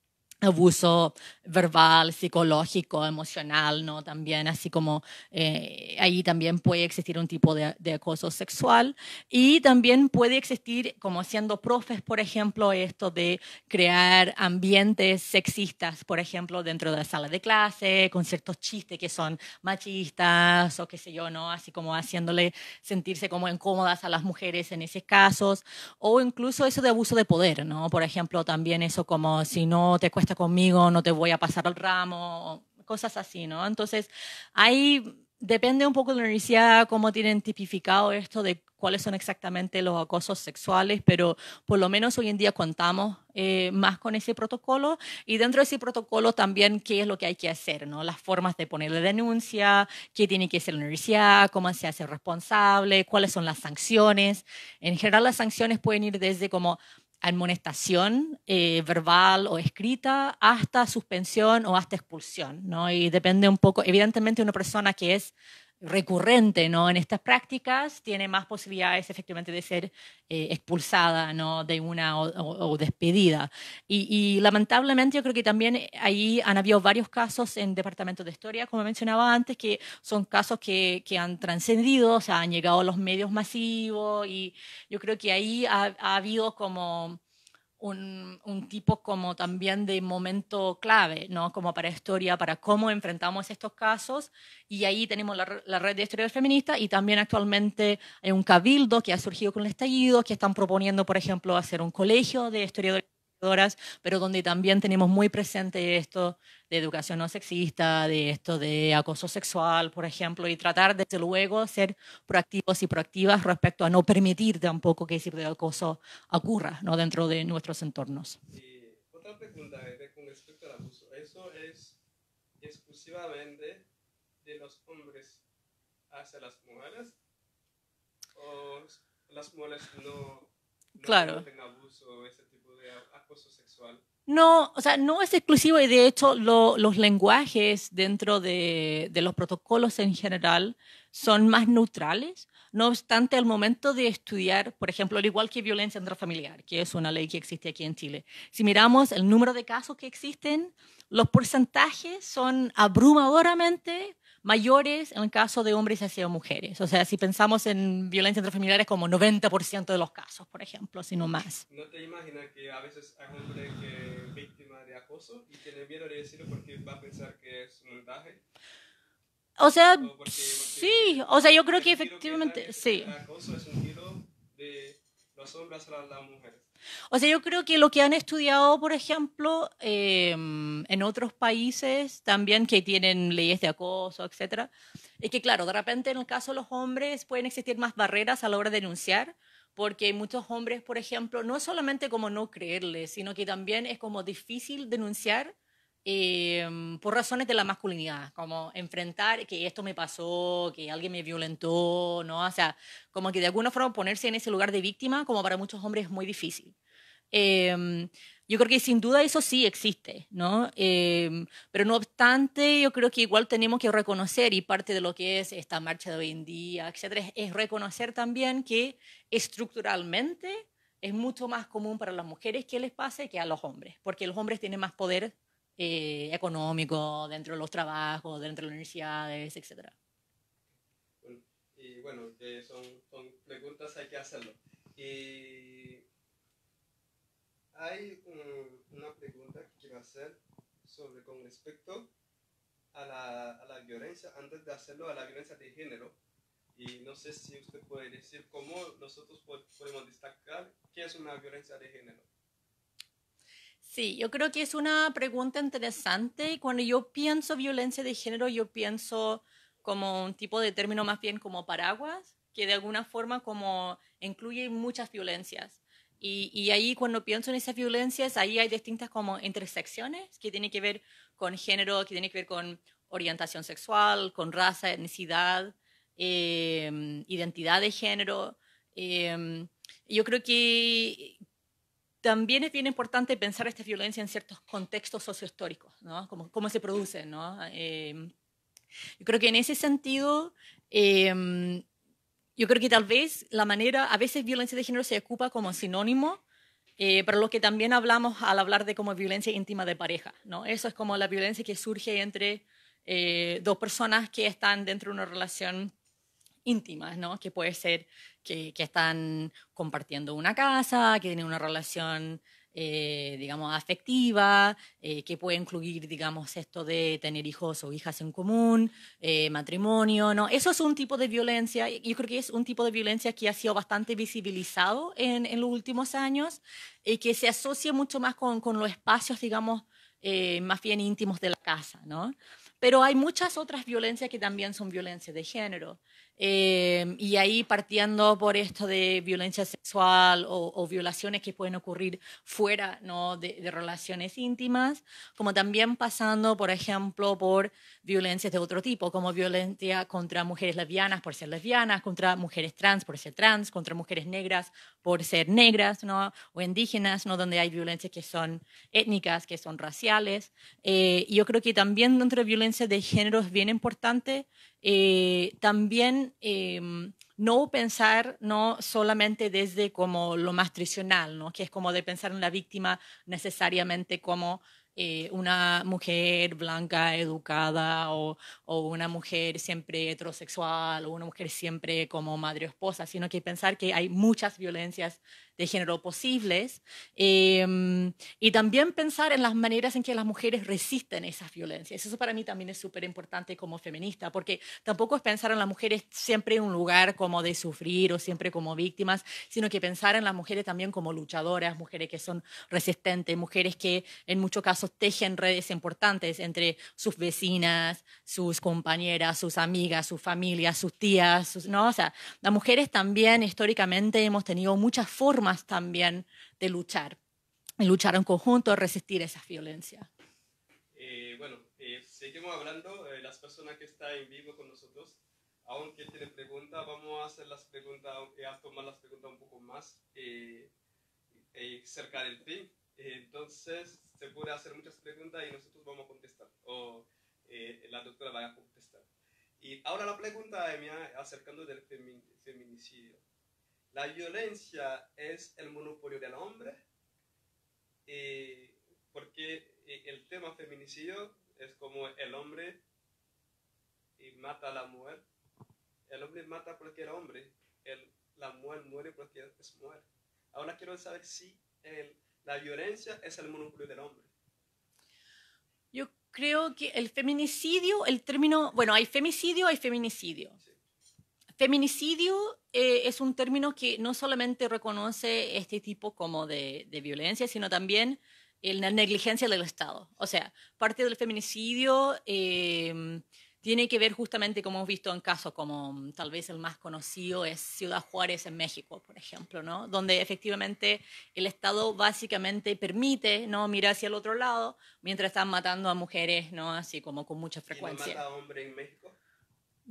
abuso verbal, psicológico, emocional, ¿no? También, así como eh, ahí también puede existir un tipo de, de, acoso sexual. Y también puede existir, como siendo profes, por ejemplo, esto de crear ambientes sexistas, por ejemplo, dentro de la sala de clase, con ciertos chistes que son machistas o qué sé yo, ¿no? Así como haciéndole sentirse como incómodas a las mujeres en esos casos. O incluso eso de abuso de poder, ¿no? Por ejemplo, también eso como si no te cuesta conmigo, no te voy a pasar al ramo, cosas así, ¿no? Entonces, ahí depende un poco de la universidad cómo tienen tipificado esto de cuáles son exactamente los acosos sexuales, pero por lo menos hoy en día contamos eh, más con ese protocolo y dentro de ese protocolo también qué es lo que hay que hacer, ¿no? Las formas de ponerle denuncia, qué tiene que hacer la universidad, cómo se hace responsable, cuáles son las sanciones. En general las sanciones pueden ir desde como admonestación eh, verbal o escrita hasta suspensión o hasta expulsión, ¿no? Y depende un poco, evidentemente una persona que es recurrente ¿no? en estas prácticas tiene más posibilidades efectivamente de ser eh, expulsada de una o, despedida. Y, lamentablemente yo creo que también eh, ahí han habido varios casos en Departamento de Historia, como mencionaba antes, que son casos que, han trascendido, o sea, han llegado a los medios masivos y yo creo que ahí ha habido como un, tipo como también de momento clave, ¿no? Como para historia, para cómo enfrentamos estos casos. Y ahí tenemos la, red de historiadores feministas y también actualmente hay un cabildo que ha surgido con el estallido, que están proponiendo, por ejemplo, hacer un colegio de historiadores pero donde también tenemos muy presente esto de educación no sexista, de esto de acoso sexual, por ejemplo, y tratar desde luego ser proactivos y proactivas respecto a no permitir tampoco que ese tipo de acoso ocurra ¿no? dentro de nuestros entornos. Y otra pregunta con respecto al abuso. ¿Eso es exclusivamente de los hombres hacia las mujeres? ¿O las mujeres no, no claro. abuso, etc.? sexual? No, o sea, no es exclusivo y de hecho los lenguajes dentro de, los protocolos en general son más neutrales. No obstante, al momento de estudiar, por ejemplo, al igual que violencia intrafamiliar, que es una ley que existe aquí en Chile, si miramos el número de casos que existen, los porcentajes son abrumadoramente mayores en el caso de hombres hacia mujeres. O sea, si pensamos en violencia entre familiares como 90% de los casos, por ejemplo, si no más. ¿No te imaginas que a veces hay hombres que es víctima de acoso y tiene miedo de decirlo porque va a pensar que es un montaje? O sea, sí, o sea, yo creo que efectivamente, sí. El acoso es un miedo de los hombres a las mujeres. O sea, yo creo que lo que han estudiado, por ejemplo, em, en otros países también que tienen leyes de acoso, etcétera, es que, claro, de repente en el caso de los hombres pueden existir más barreras a la hora de denunciar, porque muchos hombres, por ejemplo, no solamente como no creerles, sino que también es como difícil denunciar Em, por razones de la masculinidad, como enfrentar que esto me pasó, que alguien me violentó, ¿no? O sea, como que de alguna forma ponerse en ese lugar de víctima, como para muchos hombres es muy difícil. Em, yo creo que sin duda eso sí existe, ¿no? Em, pero no obstante, yo creo que igual tenemos que reconocer, y parte de lo que es esta marcha de hoy en día, etcétera, es reconocer también que estructuralmente es mucho más común para las mujeres que les pase que a los hombres, porque los hombres tienen más poder eh, económico dentro de los trabajos, dentro de las universidades, etc. y bueno, eh, son, preguntas, hay que hacerlo. hay una pregunta que quiero hacer sobre con respecto a la, a la violencia, antes de hacerlo, a la violencia de género. Y no sé si usted puede decir cómo nosotros podemos destacar qué es una violencia de género. Sí, yo creo que es una pregunta interesante. Cuando yo pienso violencia de género, yo pienso como un tipo de término más bien como paraguas, que de alguna forma como incluye muchas violencias. Y, y, ahí cuando pienso en esas violencias, ahí hay distintas como intersecciones que tienen que ver con género, que tiene que ver con orientación sexual, con raza, etnicidad, eh, identidad de género. Eh, yo creo que también es bien importante pensar esta violencia en ciertos contextos sociohistóricos, ¿no? cómo se produce, ¿no? Eh, yo creo que en ese sentido, em, yo creo que tal vez la manera, a veces violencia de género se ocupa como sinónimo eh, pero lo que también hablamos al hablar de como violencia íntima de pareja, ¿no? Eso es como la violencia que surge entre eh, dos personas que están dentro de una relación íntima, ¿no? Que puede ser que, están compartiendo una casa, que tienen una relación eh, digamos, afectiva, eh, que puede incluir, digamos, esto de tener hijos o hijas en común, eh, matrimonio, ¿no? Eso es un tipo de violencia, yo creo que es un tipo de violencia que ha sido bastante visibilizado en, los últimos años y que se asocia mucho más con, con los espacios, digamos, más bien íntimos de la casa, ¿no? Pero hay muchas otras violencias que también son violencia de género. Em, y ahí partiendo por esto de violencia sexual o, violaciones que pueden ocurrir fuera ¿no? de, relaciones íntimas, como también pasando, por ejemplo, por violencias de otro tipo, como violencia contra mujeres lesbianas por ser lesbianas, contra mujeres trans por ser trans, contra mujeres negras por ser negras, ¿no? o indígenas, ¿no? donde hay violencias que son étnicas, que son raciales. Eh, yo creo que también dentro de violencia de género es bien importante eh, también em, no pensar no solamente desde como lo más tradicional, ¿no? que es como de pensar en la víctima necesariamente como eh, una mujer blanca educada o, o, una mujer siempre heterosexual o una mujer siempre como madre o esposa, sino que pensar que hay muchas violencias de género posibles, em, y también pensar en las maneras en que las mujeres resisten esas violencias. Eso para mí también es súper importante como feminista, porque tampoco es pensar en las mujeres siempre en un lugar como de sufrir o siempre como víctimas, sino que pensar en las mujeres también como luchadoras, mujeres que son resistentes, mujeres que en muchos casos tejen redes importantes entre sus vecinas, sus compañeras, sus amigas, sus familias, sus tías, ¿no? O sea, las mujeres también históricamente hemos tenido muchas formas también de luchar, luchar en conjunto, resistir esa violencia. Eh, bueno, eh, seguimos hablando, eh, las personas que están en vivo con nosotros, aunque tienen preguntas, vamos a hacer las preguntas, a tomar las preguntas un poco más cerca del fin. entonces, se puede hacer muchas preguntas y nosotros vamos a contestar, o la doctora va a contestar. Y ahora la pregunta mía acercando del feminicidio. La violencia es el monopolio del hombre, porque el tema feminicidio es como el hombre y mata a la mujer. El hombre mata a cualquier hombre, el, la mujer muere porque es mujer. Ahora quiero saber si la violencia es el monopolio del hombre. Yo creo que el feminicidio, el término, bueno, hay femicidio, hay feminicidio. Feminicidio eh, es un término que no solamente reconoce este tipo como de, violencia, sino también la negligencia del Estado. O sea, parte del feminicidio em, tiene que ver justamente, como hemos visto en casos como mm, tal vez el más conocido es Ciudad Juárez en México, por ejemplo, ¿no? Donde efectivamente el Estado básicamente permite, ¿no? Mirar hacia el otro lado mientras están matando a mujeres, ¿no? Así como con mucha frecuencia. en México?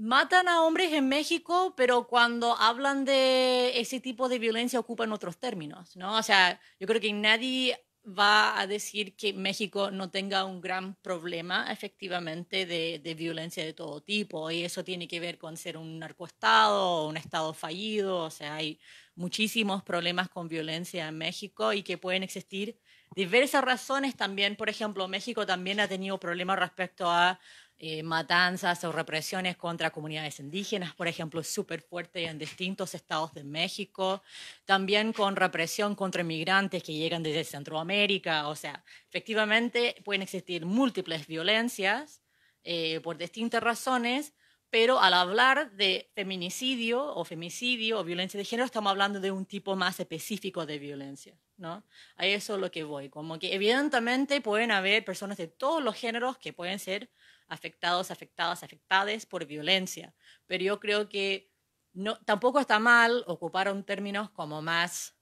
matan a hombres en México, pero cuando hablan de ese tipo de violencia ocupan otros términos, ¿no? O sea, yo creo que nadie va a decir que México no tenga un gran problema efectivamente de, violencia de todo tipo y eso tiene que ver con ser un narcoestado, un estado fallido, o sea, hay muchísimos problemas con violencia en México y que pueden existir diversas razones también, por ejemplo, México también ha tenido problemas respecto a eh, matanzas o represiones contra comunidades indígenas, por ejemplo, súper fuerte en distintos estados de México, también con represión contra inmigrantes que llegan desde Centroamérica, o sea, efectivamente pueden existir múltiples violencias eh, por distintas razones, pero al hablar de feminicidio o femicidio o violencia de género, estamos hablando de un tipo más específico de violencia, ¿no? A eso es lo que voy, como que evidentemente pueden haber personas de todos los géneros que pueden ser afectados, afectadas, afectades por violencia. Pero yo creo que no, tampoco está mal ocupar un término como más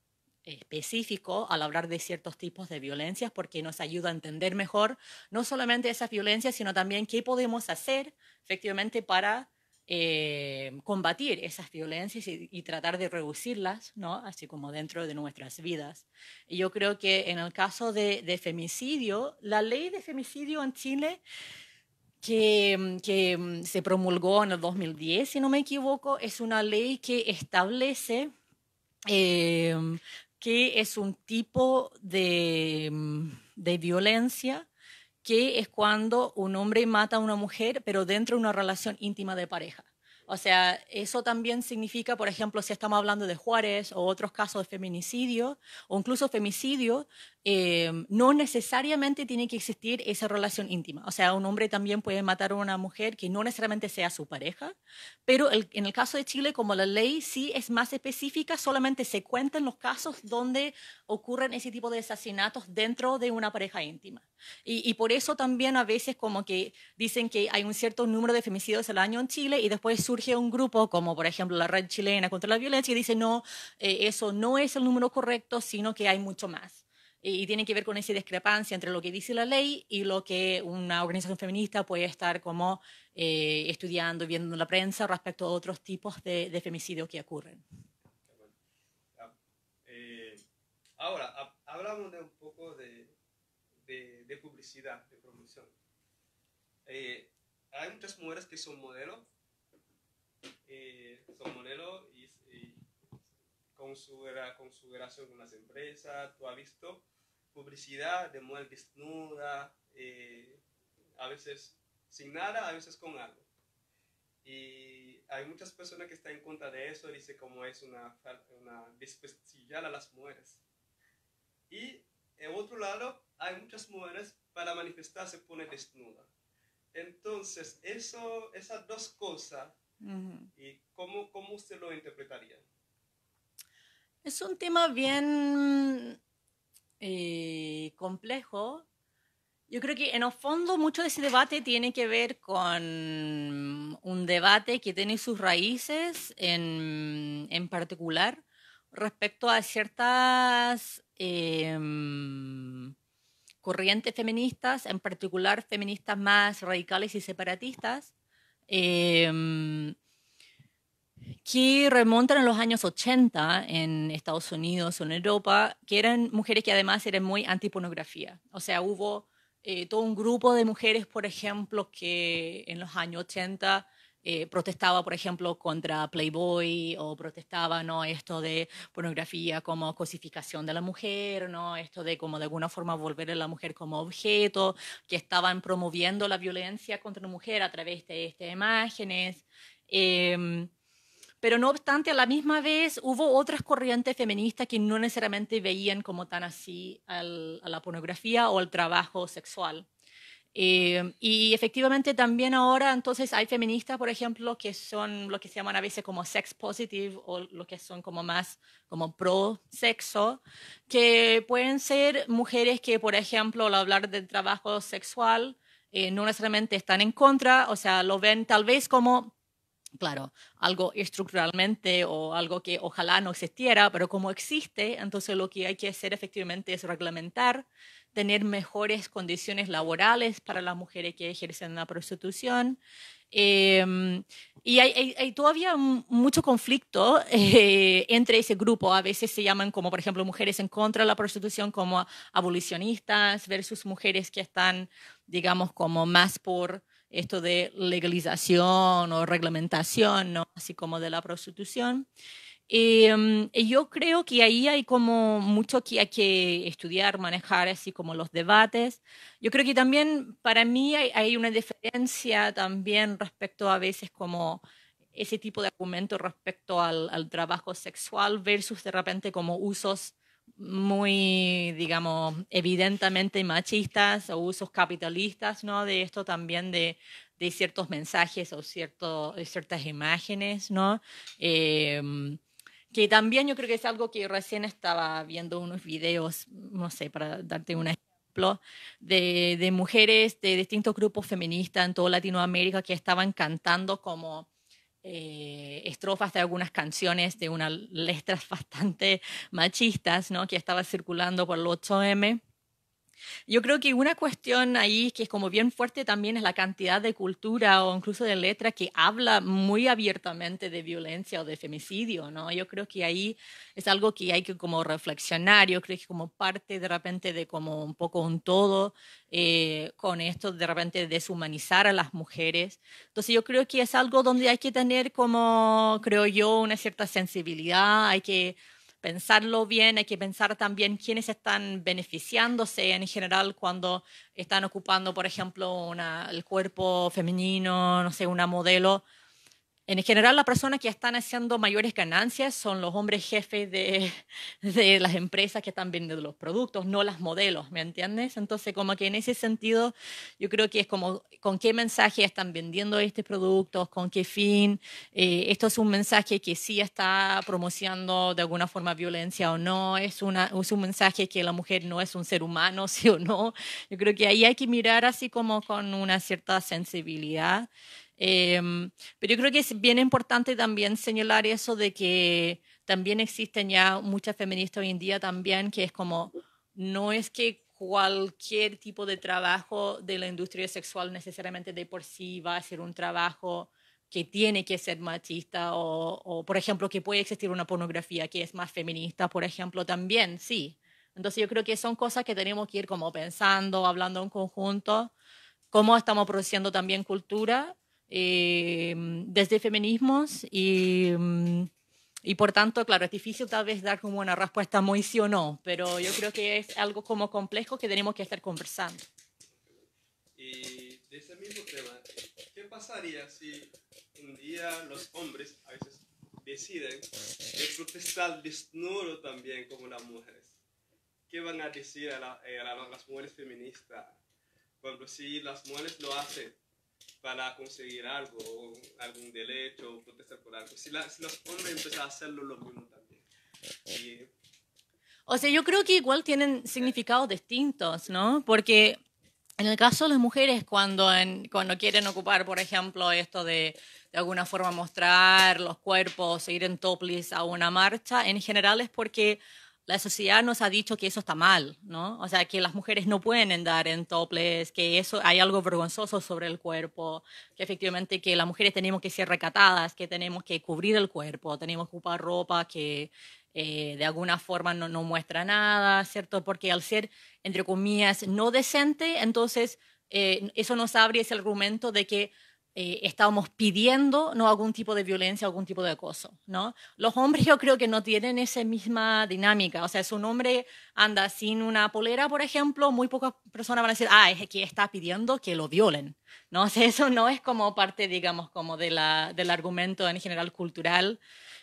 específico al hablar de ciertos tipos de violencias porque nos ayuda a entender mejor no solamente esas violencias, sino también qué podemos hacer efectivamente para eh, combatir esas violencias y, tratar de reducirlas, ¿no? así como dentro de nuestras vidas. Y yo creo que en el caso de femicidio, la ley de femicidio en Chile que, mm, mm, se promulgó en el 2010, si no me equivoco, es una ley que establece eh, que es un tipo de, mm, de violencia que es cuando un hombre mata a una mujer, pero dentro de una relación íntima de pareja. O sea, eso también significa, por ejemplo, si estamos hablando de Juárez o otros casos de feminicidio o incluso femicidio, eh, no necesariamente tiene que existir esa relación íntima. O sea, un hombre también puede matar a una mujer que no necesariamente sea su pareja, pero en el caso de Chile, como la ley sí es más específica, solamente se cuentan los casos donde ocurren ese tipo de asesinatos dentro de una pareja íntima. Y, por eso también a veces como que dicen que hay un cierto número de femicidios al año en Chile y después surge un grupo como por ejemplo la Red Chilena contra la Violencia y dice no, eh, eso no es el número correcto, sino que hay mucho más. Y, tiene que ver con esa discrepancia entre lo que dice la ley y lo que una organización feminista puede estar como estudiando eh, estudiando, viendo en la prensa respecto a otros tipos de femicidios que ocurren. Ahora, hablamos de un poco de, publicidad, de promoción. Eh, hay muchas mujeres que son modelos, eh, son modelos y, con, su, con su relación con las empresas, tú has visto publicidad de mujer desnuda, eh, a veces sin nada, a veces con algo. Y hay muchas personas que están en contra de eso, dice como es una, una a las mujeres. Y en otro lado, hay muchas mujeres para manifestarse pone desnuda. Entonces, eso, esas dos cosas, ¿y cómo, cómo usted lo interpretaría? Es un tema bien eh, complejo. Yo creo que en el fondo mucho de ese debate tiene que ver con un debate que tiene sus raíces en, en particular respecto a ciertas em, corrientes feministas, en particular feministas más radicales y separatistas, em, que remontan a los años 80 en Estados Unidos o en Europa, que eran mujeres que además eran muy pornografía. O sea, hubo eh, todo un grupo de mujeres, por ejemplo, que en los años 80 eh, protestaba, por ejemplo, contra Playboy o protestaba ¿no? esto de pornografía como cosificación de la mujer, ¿no? esto de como de alguna forma volver a la mujer como objeto, que estaban promoviendo la violencia contra la mujer a través de estas imágenes. Em, pero no obstante, a la misma vez hubo otras corrientes feministas que no necesariamente veían como tan así a la pornografía o al trabajo sexual. Eh, y efectivamente también ahora entonces hay feministas, por ejemplo, que son lo que se llaman a veces como sex positive o lo que son como más como pro sexo, que pueden ser mujeres que, por ejemplo, al hablar del trabajo sexual, eh, no necesariamente están en contra, o sea, lo ven tal vez como claro, algo estructuralmente o algo que ojalá no existiera, pero como existe, entonces lo que hay que hacer efectivamente es reglamentar tener mejores condiciones laborales para las mujeres que ejercen la prostitución. Em, y hay, todavía mucho conflicto eh, entre ese grupo. A veces se llaman como, por ejemplo, mujeres en contra de la prostitución como abolicionistas versus mujeres que están, digamos, como más por esto de legalización o reglamentación, así como de la prostitución. Eh, yo creo que ahí hay como mucho que hay que estudiar, manejar, así como los debates. Yo creo que también para mí hay, una diferencia también respecto a veces como ese tipo de argumento respecto al, trabajo sexual versus de repente como usos muy, digamos, evidentemente machistas o usos capitalistas, ¿no? De esto también de, de ciertos mensajes o cierto, ciertas imágenes, ¿no? Em, que también yo creo que es algo que recién estaba viendo unos videos, no sé, para darte un ejemplo, de, mujeres de distintos grupos feministas en toda Latinoamérica que estaban cantando como eh, estrofas de algunas canciones de unas letras bastante machistas, ¿no? Que estaba circulando por el 8M yo creo que una cuestión ahí que es como bien fuerte también es la cantidad de cultura o incluso de letra que habla muy abiertamente de violencia o de femicidio, ¿no? Yo creo que ahí es algo que hay que como reflexionar, yo creo que como parte de repente de como un poco un todo eh, con esto de repente deshumanizar a las mujeres. Entonces yo creo que es algo donde hay que tener como, creo yo, una cierta sensibilidad, hay que pensarlo bien, hay que pensar también quiénes están beneficiándose en general cuando están ocupando, por ejemplo, el cuerpo femenino, no sé, una modelo en general, las personas que están haciendo mayores ganancias son los hombres jefes de, las empresas que están vendiendo los productos, no las modelos, ¿me entiendes? Entonces, como que en ese sentido, yo creo que es como con qué mensaje están vendiendo este producto, con qué fin. Eh, esto es un mensaje que sí está promocionando de alguna forma violencia o no, es, una, es un mensaje que la mujer no es un ser humano, sí o no. Yo creo que ahí hay que mirar así como con una cierta sensibilidad. Em, pero yo creo que es bien importante también señalar eso de que también existen ya muchas feministas hoy en día también, que es como, no es que cualquier tipo de trabajo de la industria sexual necesariamente de por sí va a ser un trabajo que tiene que ser machista o, o, por ejemplo, que puede existir una pornografía que es más feminista, por ejemplo, también, sí. Entonces yo creo que son cosas que tenemos que ir como pensando, hablando en conjunto, cómo estamos produciendo también cultura eh, desde feminismos y, y, por tanto, claro, es difícil tal vez dar como una respuesta muy sí o no, pero yo creo que es algo como complejo que tenemos que estar conversando. Y de ese mismo tema, ¿qué pasaría si un día los hombres a veces deciden de protestar desnudo también como las mujeres? ¿Qué van a decir a, eh, las mujeres feministas? cuando si las mujeres lo hacen, para conseguir algo, algún derecho, protestar por algo. Si, los hombres empiezan a hacerlo lo mismo también. o sea, yo creo que igual tienen significados distintos, ¿no? Porque en el caso de las mujeres, cuando, cuando quieren ocupar, por ejemplo, esto de de alguna forma mostrar los cuerpos, ir en topless a una marcha, en general es porque la sociedad nos ha dicho que eso está mal, ¿no? O sea, que las mujeres no pueden andar en toples, que eso hay algo vergonzoso sobre el cuerpo, que efectivamente que las mujeres tenemos que ser recatadas, que tenemos que cubrir el cuerpo, tenemos que ocupar ropa que eh, de alguna forma no, muestra nada, ¿cierto? Porque al ser, entre comillas, no decente, entonces eh, eso nos abre ese argumento de que eh, estábamos pidiendo ¿no? algún tipo de violencia, algún tipo de acoso. ¿no? Los hombres yo creo que no tienen esa misma dinámica. O sea, si un hombre anda sin una polera, por ejemplo, muy pocas personas van a decir, ah, es que está pidiendo que lo violen. ¿no? O sea, eso no es como parte, digamos, como de la, del argumento en general cultural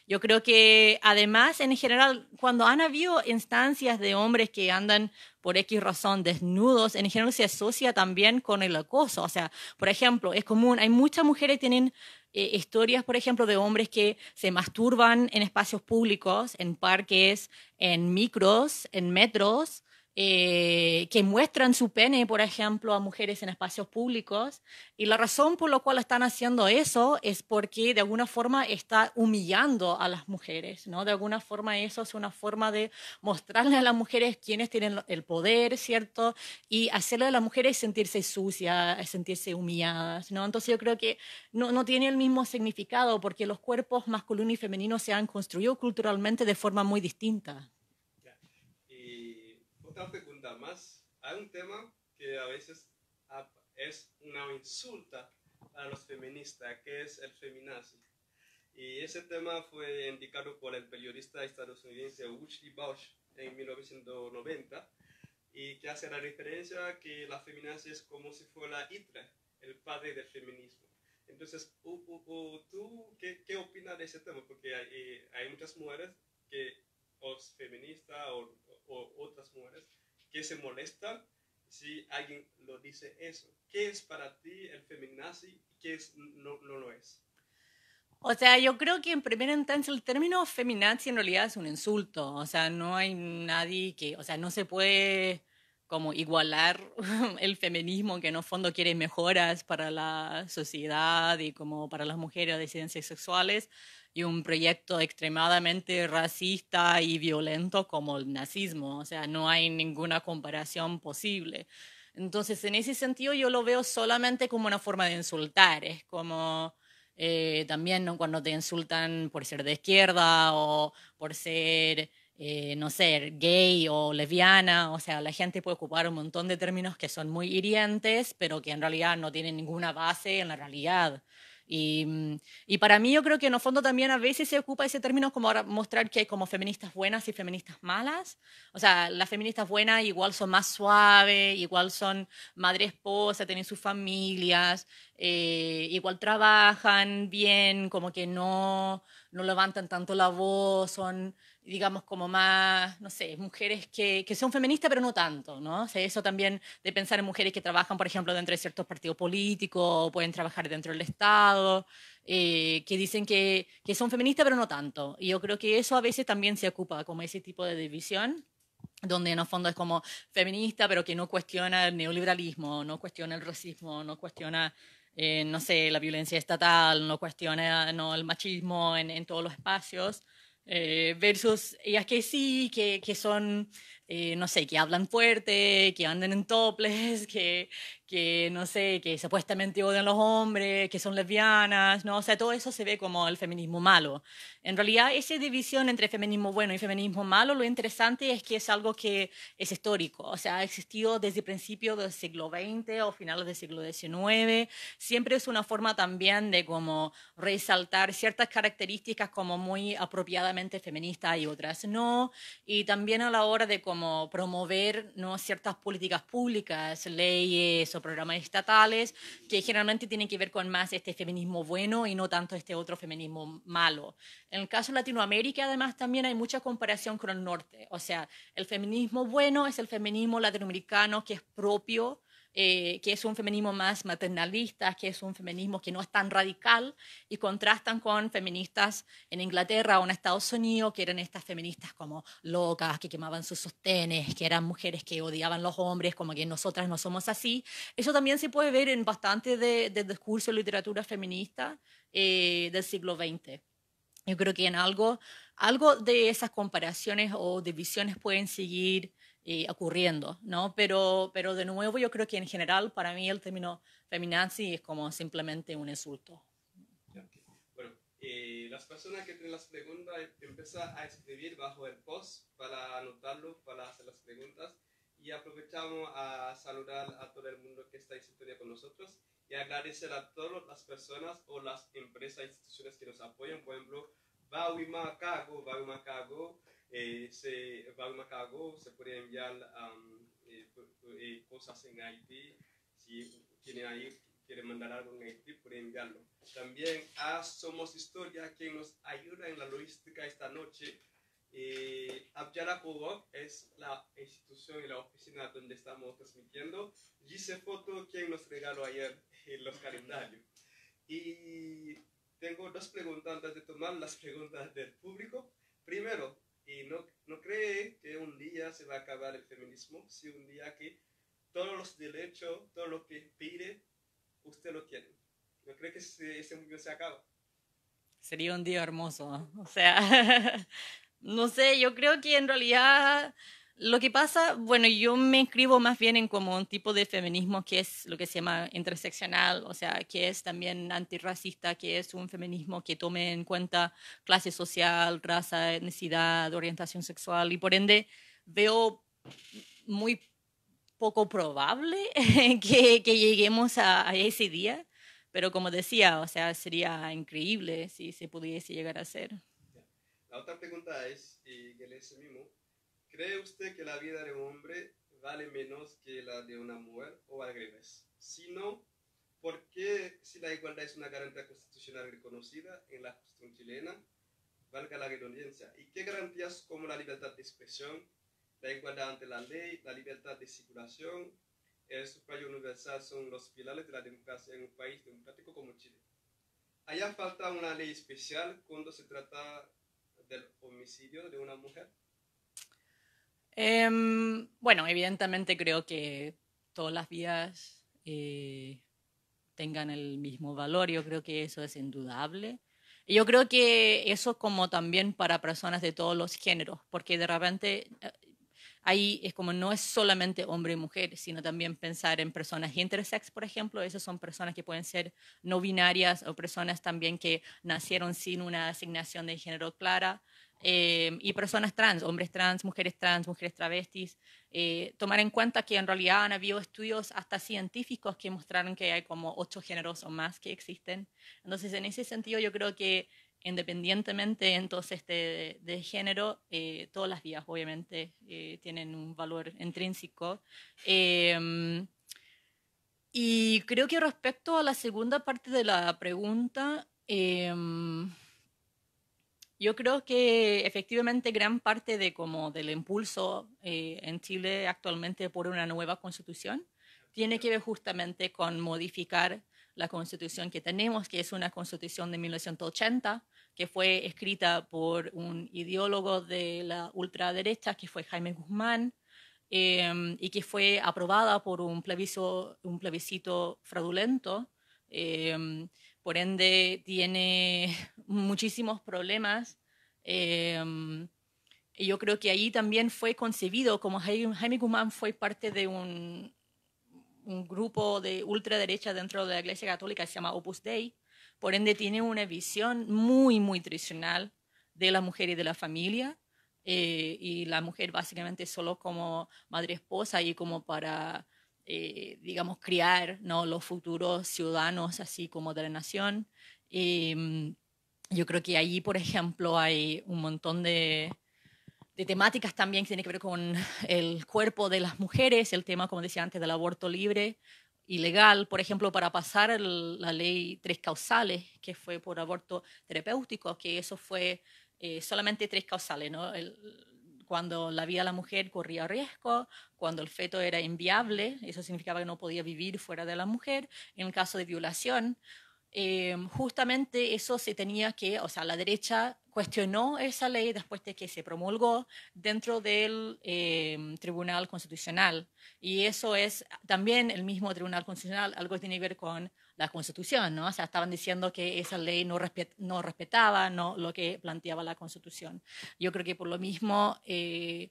yo creo que además, en general, cuando han habido instancias de hombres que andan por X razón desnudos, en general se asocia también con el acoso. O sea, por ejemplo, es común, hay muchas mujeres que tienen eh, historias, por ejemplo, de hombres que se masturban en espacios públicos, en parques, en micros, en metros, eh, que muestran su pene, por ejemplo, a mujeres en espacios públicos. Y la razón por la cual están haciendo eso es porque de alguna forma está humillando a las mujeres, ¿no? De alguna forma eso es una forma de mostrarle a las mujeres quiénes tienen el poder, ¿cierto? Y hacerle a las mujeres sentirse sucias, sentirse humilladas, ¿no? Entonces yo creo que no, no tiene el mismo significado porque los cuerpos masculino y femenino se han construido culturalmente de forma muy distinta otra pregunta más. Hay un tema que a veces es una insulta a los feministas, que es el feminazi. Y ese tema fue indicado por el periodista estadounidense Woodley Bausch en 1990, y que hace la referencia que la feminazi es como si fuera Hitler, el padre del feminismo. Entonces, ¿tú qué, qué opinas de ese tema? Porque hay, eh, hay muchas mujeres que o feminista o, otras mujeres que se molestan si alguien lo dice eso. ¿Qué es para ti el feminazi y qué es, no, lo es? O sea, yo creo que en primera instancia el término feminazi en realidad es un insulto. O sea, no hay nadie que, o sea, no se puede como igualar el feminismo que en el fondo quiere mejoras para la sociedad y como para las mujeres o disidencias sexuales y un proyecto extremadamente racista y violento como el nazismo. O sea, no hay ninguna comparación posible. Entonces, en ese sentido, yo lo veo solamente como una forma de insultar. Es como eh, también cuando te insultan por ser de izquierda o por ser, eh, no sé, gay o lesbiana. O sea, la gente puede ocupar un montón de términos que son muy hirientes, pero que en realidad no tienen ninguna base en la realidad. Mm, y, para mí yo creo que en el fondo también a veces se ocupa ese término como mostrar que hay como feministas buenas y feministas malas. O sea, las feministas buenas igual son más suaves, igual son madre esposa, tienen sus familias, eh, igual trabajan bien, como que no, no levantan tanto la voz, son digamos, como más, no sé, mujeres que, son feministas, pero no tanto, ¿no? O sea, eso también de pensar en mujeres que trabajan, por ejemplo, dentro de ciertos partidos políticos, pueden trabajar dentro del Estado, eh, que dicen que, son feministas, pero no tanto. Y yo creo que eso a veces también se ocupa, como ese tipo de división donde en el fondo es como feminista, pero que no cuestiona el neoliberalismo, no cuestiona el racismo, no cuestiona, eh, no sé, la violencia estatal, no cuestiona no, el machismo en todos los espacios eh, versus ellas que sí, que, que son eh, no sé, que hablan fuerte, que anden en toples, que, que, no sé, que supuestamente odian a los hombres, que son lesbianas, ¿no? O sea, todo eso se ve como el feminismo malo. En realidad, esa división entre feminismo bueno y feminismo malo, lo interesante es que es algo que es histórico, o sea, ha existido desde principios del siglo XX o finales del siglo XIX. Siempre es una forma también de como resaltar ciertas características como muy apropiadamente feministas y otras no. Y también a la hora de como como promover ciertas políticas públicas, leyes o programas estatales que generalmente tienen que ver con más este feminismo bueno y no tanto este otro feminismo malo. En el caso de Latinoamérica, además, también hay mucha comparación con el norte. O sea, el feminismo bueno es el feminismo latinoamericano que es propio eh, que es un feminismo más maternalista, que es un feminismo que no es tan radical, y contrastan con feministas en Inglaterra o en Estados Unidos, que eran estas feministas como locas, que quemaban sus sostenes, que eran mujeres que odiaban los hombres, como que nosotras no somos así. Eso también se puede ver en bastante de, discurso de literatura feminista eh, del siglo XX. Yo creo que en algo, algo de esas comparaciones o divisiones pueden seguir eh, ocurriendo, ¿no? Pero, pero de nuevo yo creo que en general para mí el término feminazi es como simplemente un insulto. Bueno, eh, las personas que tienen las preguntas empiezan a escribir bajo el post para anotarlo, para hacer las preguntas y aprovechamos a saludar a todo el mundo que está en sintonía con nosotros y agradecer a todas las personas o las empresas e instituciones que nos apoyan, por ejemplo, Bawi Macago, Bawi Macago, eh, se va a se puede enviar um, eh, eh, cosas en Haití. Si tiene ahí, quiere mandar algo en Haití, puede enviarlo. También a ah, Somos Historia, quien nos ayuda en la logística esta noche. Eh, es la institución y la oficina donde estamos transmitiendo. Gise Foto, quien nos regaló ayer eh, los calendarios. Y tengo dos preguntas antes de tomar las preguntas del público. Primero, y no, no cree que un día se va a acabar el feminismo, si un día que todos los derechos, todo lo que pide, usted lo tiene. No cree que ese, ese mundo se acaba. Sería un día hermoso, o sea, no sé, yo creo que en realidad lo que pasa, bueno, yo me inscribo más bien en como un tipo de feminismo que es lo que se llama interseccional, o sea, que es también antirracista, que es un feminismo que tome en cuenta clase social, raza, etnicidad, orientación sexual, y por ende veo muy poco probable que, lleguemos a, ese día, pero como decía, o sea, sería increíble si se pudiese llegar a ser. La otra pregunta es, y que es mismo, ¿Cree usted que la vida de un hombre vale menos que la de una mujer o al revés? Si no, ¿por qué si la igualdad es una garantía constitucional reconocida en la Constitución chilena, valga la redundancia? ¿Y qué garantías como la libertad de expresión, la igualdad ante la ley, la libertad de circulación, el sufragio universal son los pilares de la democracia en un país democrático como Chile? Allá falta una ley especial cuando se trata del homicidio de una mujer Em, bueno, evidentemente creo que todas las vías eh, tengan el mismo valor. Yo creo que eso es indudable. yo creo que eso como también para personas de todos los géneros, porque de repente eh, ahí es como no es solamente hombre y mujer, sino también pensar en personas intersex, por ejemplo, esas son personas que pueden ser no binarias o personas también que nacieron sin una asignación de género clara. Em, y personas trans, hombres trans, mujeres trans, mujeres travestis. Eh, tomar en cuenta que en realidad han habido estudios hasta científicos que mostraron que hay como ocho géneros o más que existen. Entonces, en ese sentido, yo creo que independientemente entonces de, género, eh, todas las vías obviamente eh, tienen un valor intrínseco. Em, y creo que respecto a la segunda parte de la pregunta, em, yo creo que efectivamente gran parte de como del impulso eh, en Chile actualmente por una nueva constitución tiene que ver justamente con modificar la constitución que tenemos, que es una constitución de 1980, que fue escrita por un ideólogo de la ultraderecha, que fue Jaime Guzmán, em, y que fue aprobada por un plebiscito, un plebiscito fraudulento. Eh, por ende tiene muchísimos problemas. Em, y yo creo que ahí también fue concebido, como Jaime Guzmán fue parte de un, grupo de ultraderecha dentro de la Iglesia Católica se llama Opus Dei, por ende tiene una visión muy, muy tradicional de la mujer y de la familia, eh, y la mujer básicamente solo como madre esposa y como para eh, digamos, criar ¿no? los futuros ciudadanos, así como de la nación. Mm, yo creo que allí, por ejemplo, hay un montón de, de, temáticas también que tienen que ver con el cuerpo de las mujeres, el tema, como decía antes, del aborto libre ilegal por ejemplo, para pasar la ley tres causales, que fue por aborto terapéutico, que eso fue eh, solamente tres causales, ¿no? cuando la vida de la mujer corría riesgo, cuando el feto era inviable, eso significaba que no podía vivir fuera de la mujer, en el caso de violación. Em, justamente eso se tenía que, o sea, la derecha cuestionó esa ley después de que se promulgó dentro del em, Tribunal Constitucional. Y eso es también el mismo Tribunal Constitucional, algo que tiene que ver con la Constitución, ¿no? O sea, estaban diciendo que esa ley no, respetaba ¿no? lo que planteaba la Constitución. Yo creo que por lo mismo eh,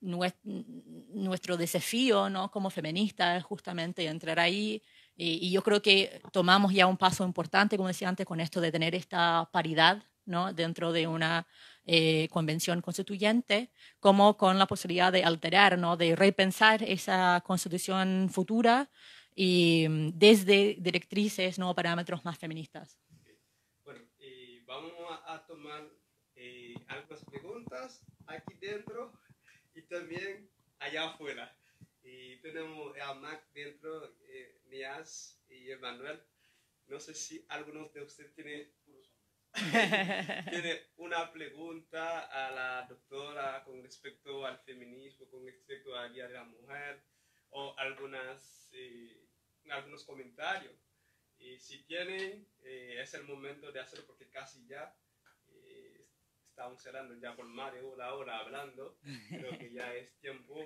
nuestro desafío, ¿no? Como feministas es justamente entrar ahí y, yo creo que tomamos ya un paso importante, como decía antes, con esto de tener esta paridad, ¿no? Dentro de una eh, convención constituyente, como con la posibilidad de alterar, ¿no? de repensar esa constitución futura y mm, desde directrices, no parámetros más feministas. Bueno, eh, vamos a, tomar eh, algunas preguntas aquí dentro y también allá afuera. Y tenemos a Mac dentro, eh, Nias y Emanuel. No sé si algunos de ustedes tiene una pregunta a la doctora con respecto al feminismo, con respecto a Día de la mujer, o algunas, eh, algunos comentarios. Y si tienen, eh, es el momento de hacerlo porque casi ya eh, estamos cerrando ya por más de hora hablando. Creo que ya es tiempo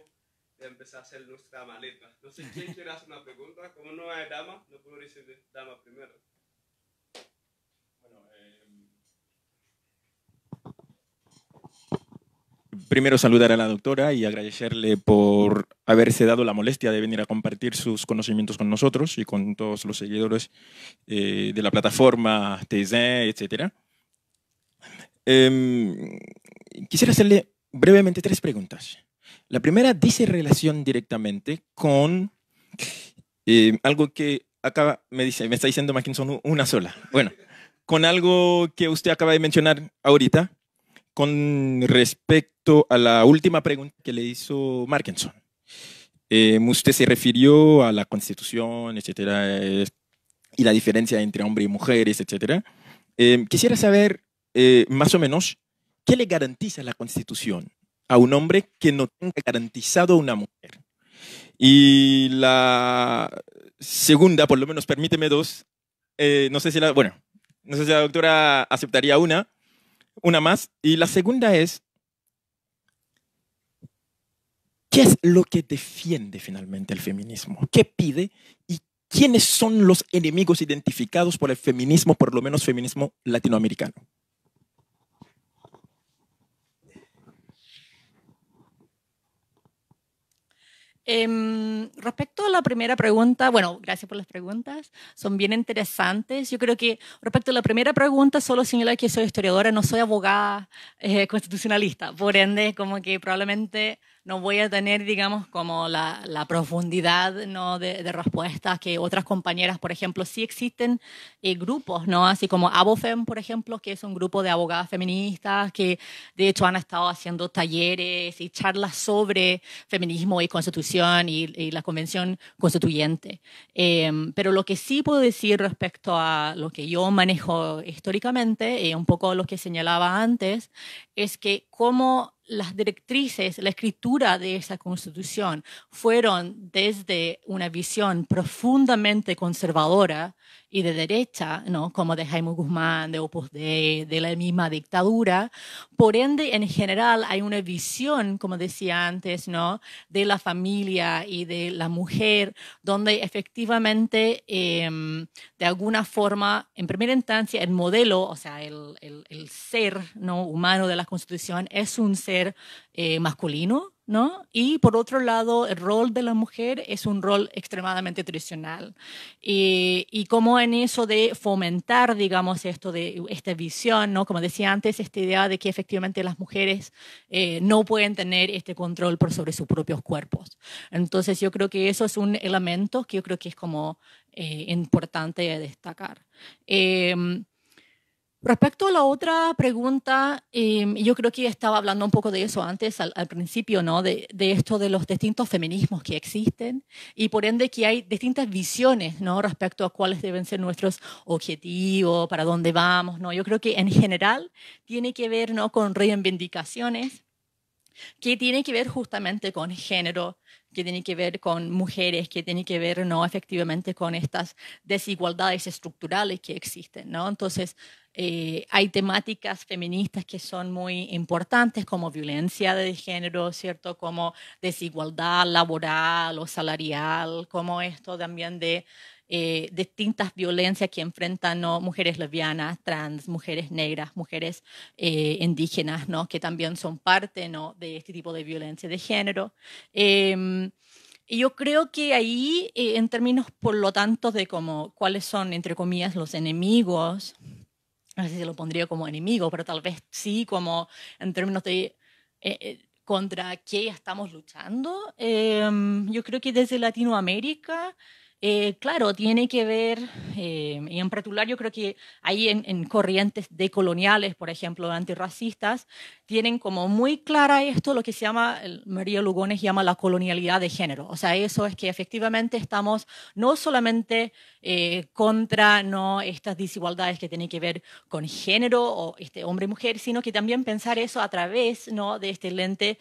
de empezar a hacer nuestra maleta. No sé quién quiere hacer una pregunta. Como no hay dama, no puedo decir dama primero. Em, primero saludar a la doctora y agradecerle por haberse dado la molestia de venir a compartir sus conocimientos con nosotros y con todos los seguidores eh, de la plataforma Tizen, etc. Em, quisiera hacerle brevemente tres preguntas. La primera dice relación directamente con eh, algo que acaba, me, dice, me está diciendo Mackinson una sola. Bueno, con algo que usted acaba de mencionar ahorita, con respecto a la última pregunta que le hizo Markinson eh, usted se refirió a la constitución, etcétera, y la diferencia entre hombres y mujeres, etcétera. Eh, quisiera saber, eh, más o menos, ¿qué le garantiza la constitución a un hombre que no tenga garantizado a una mujer? Y la segunda, por lo menos, permíteme dos. no sé si la, bueno, no sé si la doctora aceptaría una, una más. Y la segunda es, ¿Qué es lo que defiende finalmente el feminismo? ¿Qué pide y quiénes son los enemigos identificados por el feminismo, por lo menos feminismo latinoamericano? Em, respecto a la primera pregunta, bueno, gracias por las preguntas, son bien interesantes. Yo creo que respecto a la primera pregunta, solo señalar que soy historiadora, no soy abogada eh, constitucionalista, por ende, como que probablemente no voy a tener, digamos, como la, profundidad ¿no? de, de, respuestas que otras compañeras, por ejemplo, sí existen eh, grupos, ¿no? Así como AboFem, por ejemplo, que es un grupo de abogadas feministas que de hecho han estado haciendo talleres y charlas sobre feminismo y constitución y, la convención constituyente. Em, pero lo que sí puedo decir respecto a lo que yo manejo históricamente, y eh, un poco lo que señalaba antes, es que como las directrices, la escritura de esa constitución fueron desde una visión profundamente conservadora y de derecha, ¿no? como de Jaime Guzmán, de Opus Dei, de la misma dictadura. Por ende, en general hay una visión, como decía antes, ¿no? de la familia y de la mujer, donde efectivamente, em, de alguna forma, en primera instancia, el modelo, o sea, el, ser ¿no? humano de la Constitución es un ser eh, masculino, y por otro lado, el rol de la mujer es un rol extremadamente tradicional. Y, como en eso de fomentar, digamos, esto de esta visión, ¿no? Como decía antes, esta idea de que efectivamente las mujeres eh, no pueden tener este control por sobre sus propios cuerpos. Entonces, yo creo que eso es un elemento que yo creo que es como eh, importante destacar. Em, Respecto a la otra pregunta, em, yo creo que estaba hablando un poco de eso antes, al, principio, ¿no? De, esto de los distintos feminismos que existen y por ende que hay distintas visiones, ¿no? Respecto a cuáles deben ser nuestros objetivos, para dónde vamos, ¿no? Yo creo que en general tiene que ver, ¿no? Con reivindicaciones que tiene que ver justamente con género, que tiene que ver con mujeres, que tiene que ver, ¿no? Efectivamente con estas desigualdades estructurales que existen, ¿no? Entonces, eh, hay temáticas feministas que son muy importantes, como violencia de género, ¿cierto? Como desigualdad laboral o salarial, como esto también de eh, distintas violencias que enfrentan mujeres lesbianas, trans, mujeres negras, mujeres eh, indígenas, Que también son parte, De este tipo de violencia de género. Em, y yo creo que ahí, en términos, por lo tanto, de como cuáles son, entre comillas, los enemigos no sé si lo pondría como enemigo, pero tal vez sí como en términos de eh, eh, contra qué estamos luchando. Em, yo creo que desde Latinoamérica eh, claro, tiene que ver, eh, y en particular yo creo que ahí en, corrientes decoloniales, por ejemplo, antirracistas, tienen como muy clara esto, lo que se llama, María Lugones llama la colonialidad de género. O sea, eso es que efectivamente estamos no solamente eh, contra ¿no? estas desigualdades que tienen que ver con género o este, hombre-mujer, sino que también pensar eso a través ¿no? de este lente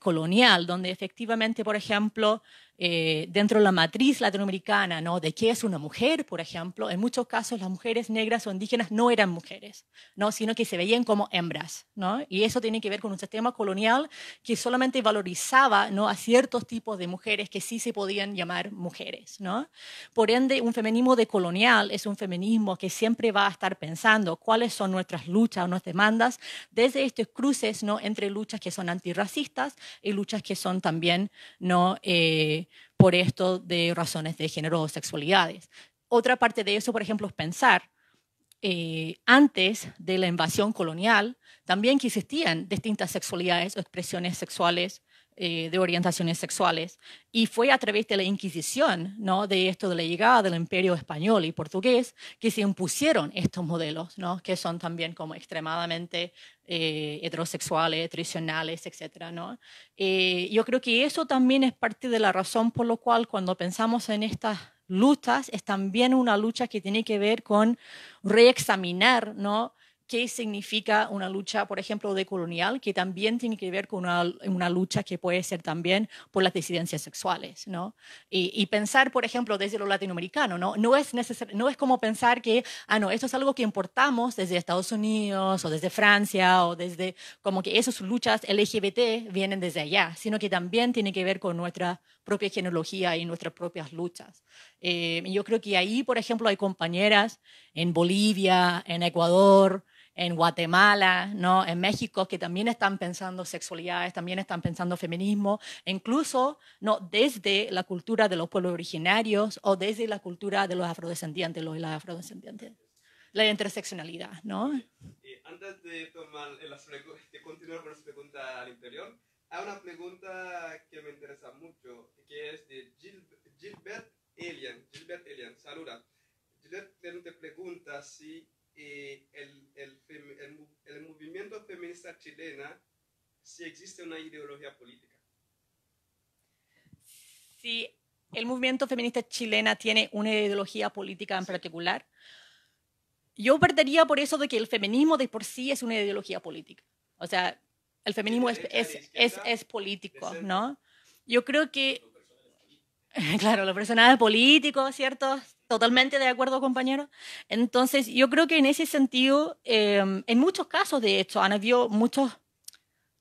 colonial, donde efectivamente, por ejemplo, eh, dentro de la matriz latinoamericana, ¿no? De qué es una mujer, por ejemplo, en muchos casos las mujeres negras o indígenas no eran mujeres, ¿no? Sino que se veían como hembras, ¿no? Y eso tiene que ver con un sistema colonial que solamente valorizaba, ¿no? A ciertos tipos de mujeres que sí se podían llamar mujeres, ¿no? Por ende, un feminismo decolonial es un feminismo que siempre va a estar pensando cuáles son nuestras luchas o nuestras demandas desde estos cruces, ¿no? Entre luchas que son antirracistas y luchas que son también, ¿no? Eh, por esto de razones de género o sexualidades. Otra parte de eso, por ejemplo, es pensar eh, antes de la invasión colonial, también que existían distintas sexualidades o expresiones sexuales eh, de orientaciones sexuales. Y fue a través de la Inquisición, ¿no? de esto de la llegada del imperio español y portugués, que se impusieron estos modelos, ¿no? que son también como extremadamente eh, heterosexuales, tradicionales, etc. ¿no? Eh, yo creo que eso también es parte de la razón por la cual cuando pensamos en estas luchas, es también una lucha que tiene que ver con reexaminar, ¿no? qué significa una lucha, por ejemplo, de colonial que también tiene que ver con una, lucha que puede ser también por las disidencias sexuales, ¿no? Y, pensar, por ejemplo, desde lo latinoamericano, ¿no? es, no es como pensar que, ah, no, esto es algo que importamos desde Estados Unidos o desde Francia o desde, como que esas luchas LGBT vienen desde allá, sino que también tiene que ver con nuestra propia genealogía y nuestras propias luchas. Eh, yo creo que ahí, por ejemplo, hay compañeras en Bolivia, en Ecuador, en Guatemala, ¿no? en México, que también están pensando sexualidades, también están pensando feminismo, incluso ¿no? desde la cultura de los pueblos originarios o desde la cultura de los afrodescendientes, los y las afrodescendientes. La interseccionalidad, ¿no? Eh, antes de, tomar continuar con la pregunta al interior, hay una pregunta que me interesa mucho, que es de Gilbert Elian. Gilbert Elian, saluda. Gilbert te pregunta si el, movimiento feminista chilena si existe una ideología política. si el movimiento feminista chilena tiene una ideología política en particular. Yo perdería por eso de que el feminismo de por sí es una ideología política. O sea, el feminismo es, es, político, ¿no? Yo creo que, claro, los personajes político ¿cierto? Totalmente de acuerdo, compañero. Entonces, yo creo que en ese sentido, em, en muchos casos, de hecho, han habido muchos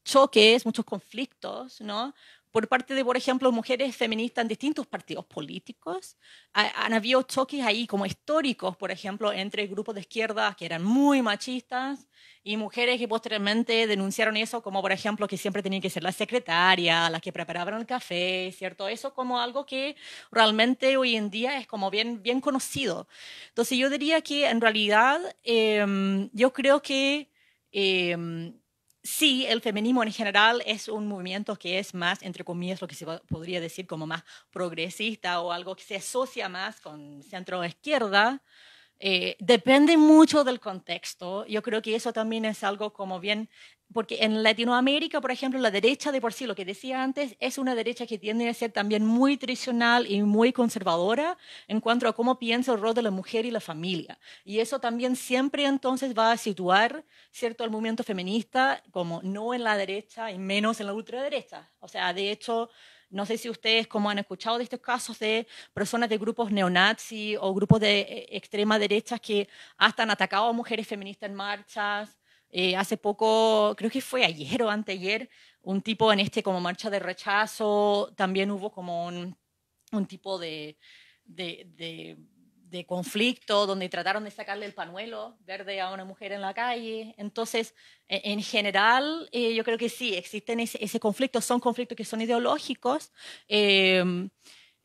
choques, muchos conflictos, ¿no? por parte de, por ejemplo, mujeres feministas en distintos partidos políticos. han habido choques ahí como históricos, por ejemplo, entre grupos de izquierda que eran muy machistas y mujeres que posteriormente denunciaron eso, como por ejemplo que siempre tenían que ser la secretaria, las que preparaban el café, ¿cierto? Eso como algo que realmente hoy en día es como bien, bien conocido. Entonces yo diría que en realidad em, yo creo que... Em, sí, el feminismo en general es un movimiento que es más, entre comillas, lo que se podría decir como más progresista o algo que se asocia más con centro izquierda, eh, depende mucho del contexto. Yo creo que eso también es algo como bien, porque en Latinoamérica, por ejemplo, la derecha de por sí, lo que decía antes, es una derecha que tiende a ser también muy tradicional y muy conservadora en cuanto a cómo piensa el rol de la mujer y la familia. Y eso también siempre entonces va a situar, ¿cierto?, al movimiento feminista como no en la derecha y menos en la ultraderecha. O sea, de hecho, no sé si ustedes, como han escuchado de estos casos de personas de grupos neonazis o grupos de eh, extrema derecha que hasta han atacado a mujeres feministas en marchas. Eh, hace poco, creo que fue ayer o anteayer, un tipo en este como marcha de rechazo, también hubo como un, tipo de de conflicto, donde trataron de sacarle el panuelo verde a una mujer en la calle. Entonces, e, en general, eh, yo creo que sí, existen ese, conflicto, son conflictos que son ideológicos. Em,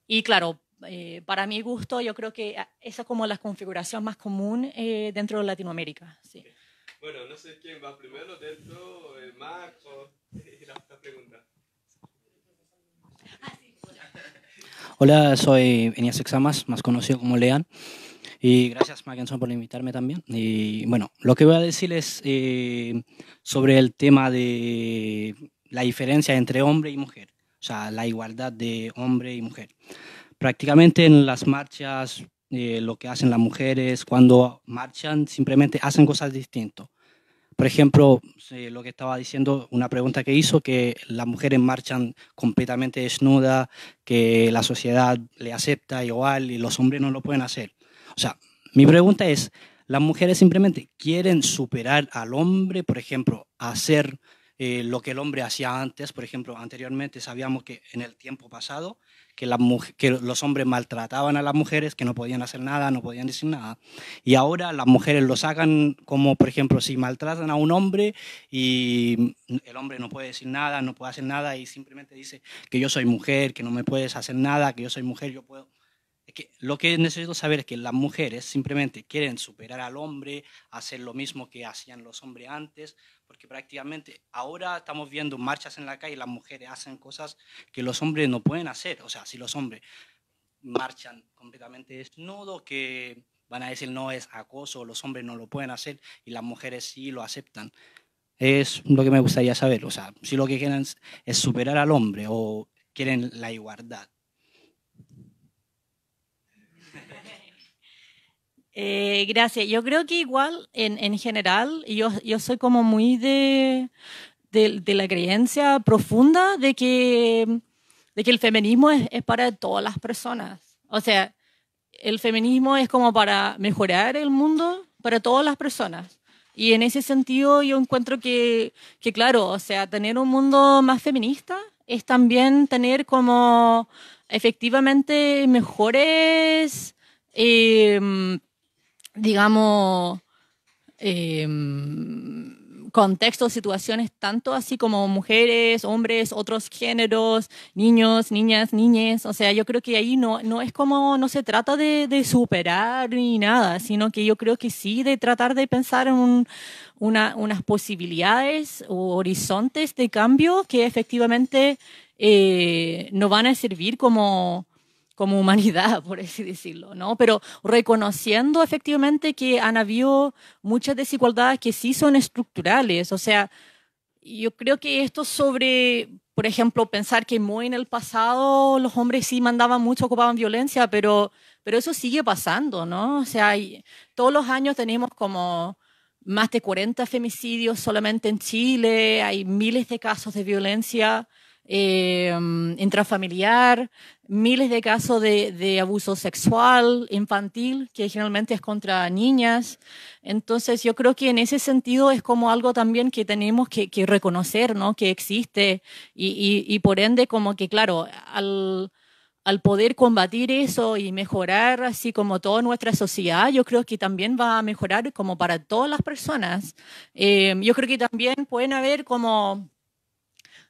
y claro, eh, para mi gusto, yo creo que ah, esa es como la configuración más común eh, dentro de Latinoamérica. Sí. Bueno, no sé quién va primero, dentro, Marco, y la pregunta. Hola, soy Enias Examas, más conocido como Lean. Y gracias, Mackenson, por invitarme también. Y bueno, lo que voy a decirles eh, sobre el tema de la diferencia entre hombre y mujer, o sea, la igualdad de hombre y mujer. Prácticamente en las marchas, eh, lo que hacen las mujeres cuando marchan, simplemente hacen cosas distintas. Por ejemplo, lo que estaba diciendo, una pregunta que hizo, que las mujeres marchan completamente desnudas, que la sociedad le acepta igual y los hombres no lo pueden hacer. O sea, mi pregunta es, ¿las mujeres simplemente quieren superar al hombre, por ejemplo, hacer eh, lo que el hombre hacía antes? Por ejemplo, anteriormente sabíamos que en el tiempo pasado que, los hombres maltrataban a las mujeres, que no podían hacer nada, no podían decir nada. Y ahora las mujeres lo hagan como, por ejemplo, si maltratan a un hombre y el hombre no puede decir nada, no puede hacer nada y simplemente dice que yo soy mujer, que no me puedes hacer nada, que yo soy mujer, yo puedo... que lo que necesito saber es que las mujeres simplemente quieren superar al hombre, hacer lo mismo que hacían los hombres antes, porque prácticamente ahora estamos viendo marchas en la calle, las mujeres hacen cosas que los hombres no pueden hacer, o sea, si los hombres marchan completamente desnudos, que van a decir no es acoso, los hombres no lo pueden hacer y las mujeres sí lo aceptan. Es lo que me gustaría saber, o sea, si lo que quieren es superar al hombre o quieren la igualdad. Eh, gracias. Yo creo que igual, en, general, yo, yo soy como muy de, de, la creencia profunda de que, que el feminismo es, para todas las personas. O sea, el feminismo es como para mejorar el mundo para todas las personas. Y en ese sentido yo encuentro que, claro, o sea, tener un mundo más feminista es también tener como efectivamente mejores... Eh, digamos, em, contextos, situaciones, tanto así como mujeres, hombres, otros géneros, niños, niñas, niñes. O sea, yo creo que ahí no, es como, no se trata de, superar ni nada, sino que yo creo que sí de tratar de pensar en unas posibilidades o horizontes de cambio que efectivamente eh, no van a servir como como humanidad, por así decirlo, ¿no? Pero reconociendo efectivamente que han habido muchas desigualdades que sí son estructurales, o sea, yo creo que esto sobre, por ejemplo, pensar que muy en el pasado los hombres sí mandaban mucho, ocupaban violencia, pero, pero eso sigue pasando, ¿no? O sea, todos los años tenemos como más de 40 femicidios solamente en Chile, hay miles de casos de violencia eh, intrafamiliar, miles de casos de, abuso sexual infantil, que generalmente es contra niñas. Entonces, yo creo que en ese sentido es como algo también que tenemos que, reconocer, ¿no? Que existe y, y, por ende como que, claro, al, al poder combatir eso y mejorar así como toda nuestra sociedad, yo creo que también va a mejorar como para todas las personas. Em, yo creo que también pueden haber como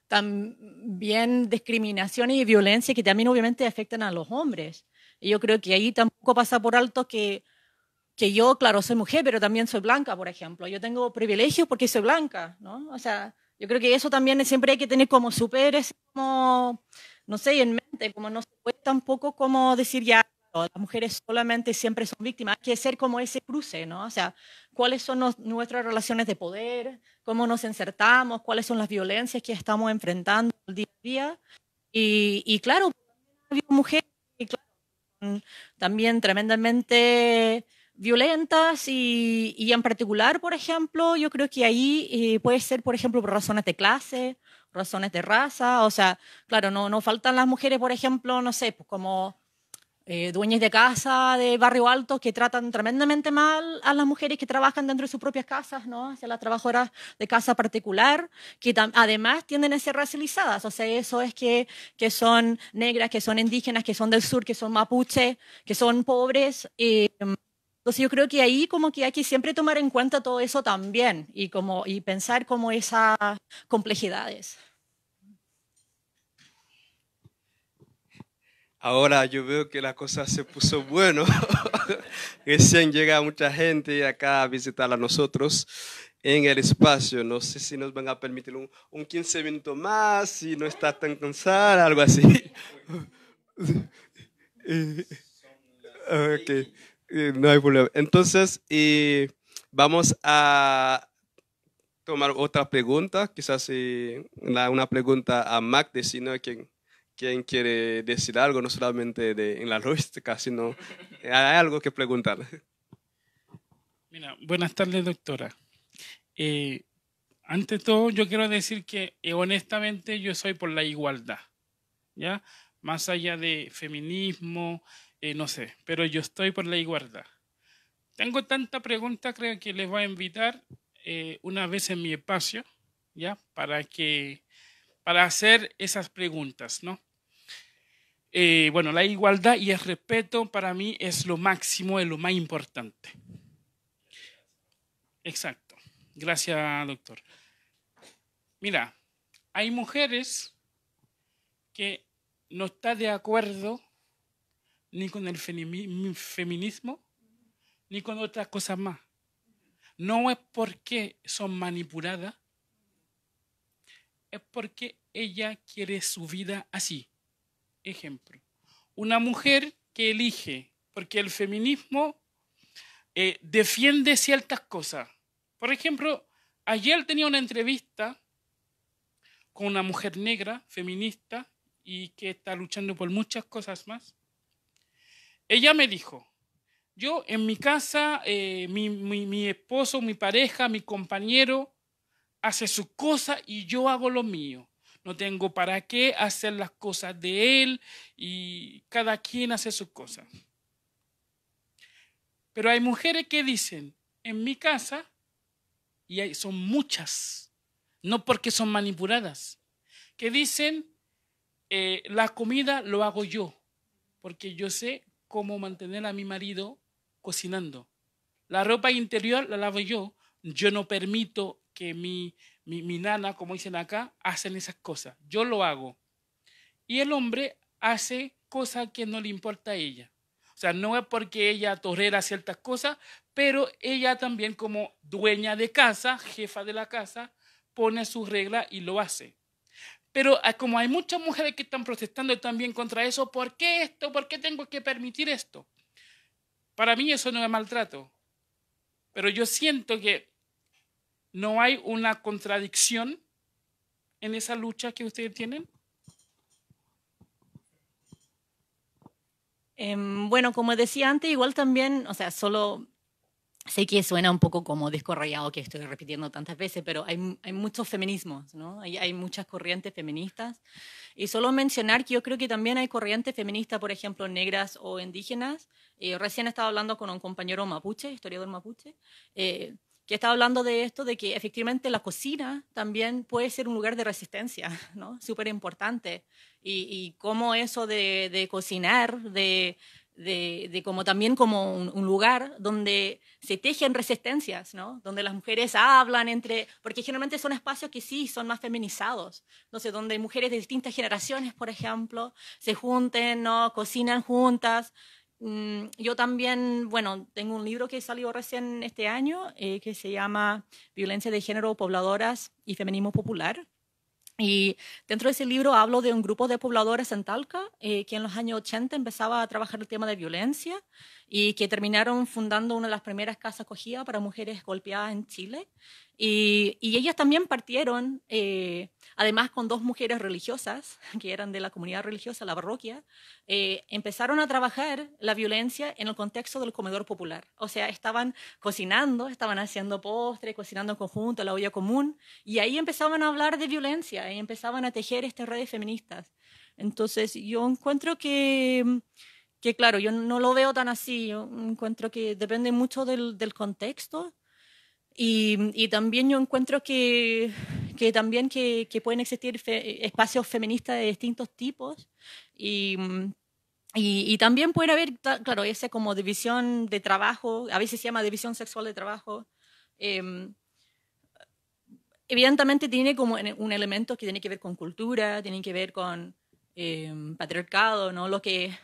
también discriminaciones y violencia que también obviamente afectan a los hombres. Y yo creo que ahí tampoco pasa por alto que, que yo, claro, soy mujer, pero también soy blanca, por ejemplo. Yo tengo privilegios porque soy blanca, ¿no? O sea, yo creo que eso también siempre hay que tener como superes como, no sé, en mente, como no se puede tampoco como decir ya las mujeres solamente siempre son víctimas, hay que ser como ese cruce, ¿no? O sea, cuáles son nuestras relaciones de poder, cómo nos insertamos, cuáles son las violencias que estamos enfrentando el día a día. Y, claro, mujeres también tremendamente violentas y, y, en particular, por ejemplo, yo creo que ahí eh, puede ser, por ejemplo, por razones de clase, razones de raza, o sea, claro, no, no faltan las mujeres, por ejemplo, no sé, pues como eh, dueñas de casa de barrio alto que tratan tremendamente mal a las mujeres que trabajan dentro de sus propias casas, ¿no? Hacia las trabajadoras de casa particular, que además tienden a ser racializadas. O sea, eso es que, que son negras, que son indígenas, que son del sur, que son mapuche, que son pobres. Em, entonces yo creo que ahí como que hay que siempre tomar en cuenta todo eso también y, como, y pensar como esas complejidades. Ahora yo veo que la cosa se puso bueno. Recién llega mucha gente acá a visitar a nosotros en el espacio. No sé si nos van a permitir un, 15 minutos más, si no está tan cansada, algo así. Eh, okay. Eh, no hay problema. Entonces, eh, vamos a tomar otra pregunta, quizás una pregunta a Mac, de si hay quien ¿Quién quiere decir algo, no solamente en la logística, sino hay algo que preguntar. Mira, buenas tardes, doctora. Eh, ante todo, yo quiero decir que eh, honestamente yo soy por la igualdad, ¿ya? Más allá de feminismo, eh, no sé, pero yo estoy por la igualdad. Tengo tanta pregunta, creo que les voy a invitar una vez en mi espacio, ¿ya? Para que, para hacer esas preguntas, ¿no? Eh, bueno, la igualdad y el respeto para mí es lo máximo, es lo más importante. Exacto. Gracias, doctor. Mira, hay mujeres que no están de acuerdo ni con el feminismo, ni con otras cosas más. No es porque son manipuladas, es porque ella quiere su vida así ejemplo, una mujer que elige, porque el feminismo eh, defiende ciertas cosas. Por ejemplo, ayer tenía una entrevista con una mujer negra, feminista, y que está luchando por muchas cosas más. Ella me dijo, yo en mi casa, eh, mi esposo, mi pareja, mi compañero hace su cosa y yo hago lo mío no tengo para qué hacer las cosas de Él y cada quien hace sus cosas. Pero hay mujeres que dicen, en mi casa, y son muchas, no porque son manipuladas, que dicen, eh, la comida lo hago yo, porque yo sé cómo mantener a mi marido cocinando. La ropa interior la lavo yo, yo no permito que mi mi, mi nana, como dicen acá, hacen esas cosas. Yo lo hago. Y el hombre hace cosas que no le importa a ella. O sea, no es porque ella torera ciertas cosas, pero ella también como dueña de casa, jefa de la casa, pone sus reglas y lo hace. Pero como hay muchas mujeres que están protestando también contra eso, ¿por qué esto? ¿Por qué tengo que permitir esto? Para mí eso no es maltrato. Pero yo siento que ¿No hay una contradicción en esa lucha que ustedes tienen? Em, bueno, como decía antes, igual también, o sea, solo sé que suena un poco como disco que estoy repitiendo tantas veces, pero hay, hay muchos feminismos, ¿no? Hay, muchas corrientes feministas. Y solo mencionar que yo creo que también hay corrientes feministas, por ejemplo, negras o indígenas. Eh, recién estaba hablando con un compañero mapuche, historiador mapuche, eh, que estaba hablando de esto, de que efectivamente la cocina también puede ser un lugar de resistencia, ¿no? Súper importante. Y, y, cómo eso de, cocinar, de, como también como un, lugar donde se tejen resistencias, ¿no? Donde las mujeres hablan entre, porque generalmente son espacios que sí son más feminizados, sé donde mujeres de distintas generaciones, por ejemplo, se junten, ¿no? Cocinan juntas, Mm, yo también, bueno, tengo un libro que salió recién este año eh, que se llama Violencia de Género, Pobladoras y Feminismo Popular. Y dentro de ese libro hablo de un grupo de pobladoras en Talca eh, que en los años 80 empezaba a trabajar el tema de violencia y que terminaron fundando una de las primeras casas acogida para mujeres golpeadas en Chile. Y, ellas también partieron, eh, además con dos mujeres religiosas, que eran de la comunidad religiosa, la parroquia, eh, empezaron a trabajar la violencia en el contexto del comedor popular. O sea, estaban cocinando, estaban haciendo postres, cocinando en conjunto, la olla común, y ahí empezaban a hablar de violencia y empezaban a tejer estas redes feministas. Entonces, yo encuentro que que claro, yo no lo veo tan así, yo encuentro que depende mucho del, contexto y, también yo encuentro que, también que, pueden existir espacios feministas de distintos tipos y, y, también puede haber, claro, esa como división de trabajo, a veces se llama división sexual de trabajo. Em, evidentemente tiene como un elemento que tiene que ver con cultura, tiene que ver con em, patriarcado, ¿no? Lo que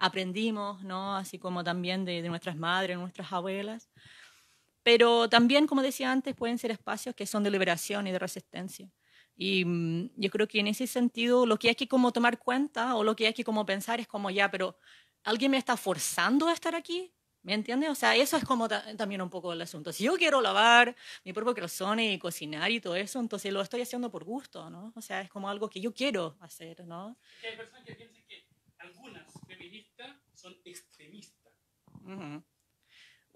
aprendimos, ¿no? Así como también de, nuestras madres, nuestras abuelas. Pero también, como decía antes, pueden ser espacios que son de liberación y de resistencia. Y mm, yo creo que en ese sentido lo que hay que como tomar cuenta o lo que hay que como pensar es como ya, pero alguien me está forzando a estar aquí, ¿me entiendes? O sea, eso es como también un poco el asunto. Si yo quiero lavar mi propio corazón y cocinar y todo eso, entonces lo estoy haciendo por gusto, ¿no? O sea, es como algo que yo quiero hacer, ¿no? hay personas que piensan que son extremistas.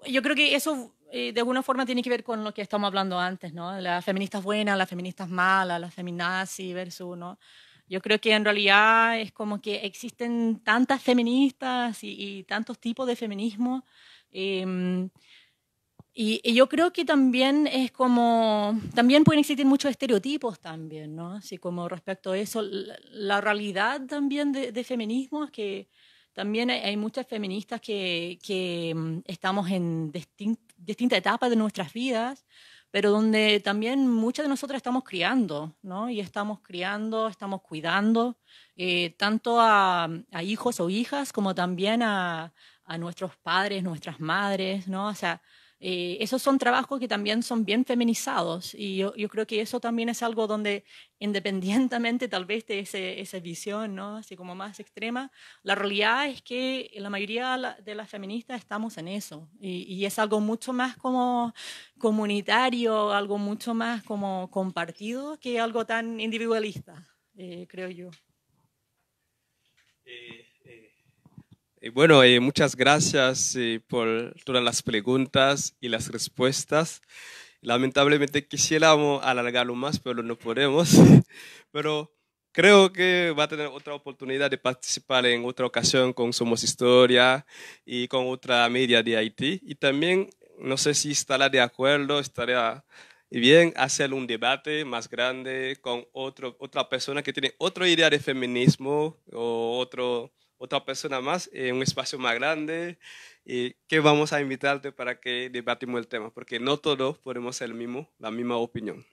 Yo creo que eso eh, de alguna forma tiene que ver con lo que estamos hablando antes, ¿no? Las feministas buenas, las feministas malas, las feminazis versus, ¿no? Yo creo que en realidad es como que existen tantas feministas y, tantos tipos de feminismo. Em, y, yo creo que también es como, también pueden existir muchos estereotipos también, ¿no? Así como respecto a eso, la, realidad también de feminismo es que también hay, muchas feministas que, que mm, estamos en distintas etapas de nuestras vidas, pero donde también muchas de nosotras estamos criando, ¿no? Y estamos criando, estamos cuidando, eh, tanto a, hijos o hijas como también a, a nuestros padres, nuestras madres, ¿no? O sea, eh, esos son trabajos que también son bien feminizados y yo, creo que eso también es algo donde independientemente tal vez de esa visión, Así como más extrema, la realidad es que la mayoría de las feministas estamos en eso y, es algo mucho más como comunitario, algo mucho más como compartido que algo tan individualista, eh, creo yo. Eh. Eh, bueno, eh, muchas gracias eh, por todas las preguntas y las respuestas. Lamentablemente quisiéramos alargarlo más, pero no podemos. Pero creo que va a tener otra oportunidad de participar en otra ocasión con Somos Historia y con otra media de Haití. Y también, no sé si estará de acuerdo, estaría bien hacer un debate más grande con otra persona que tiene otra idea de feminismo o otro otra persona más en eh, un espacio más grande y que vamos a invitarte para que debatimos el tema, porque no todos podemos ser el mismo, la misma opinión,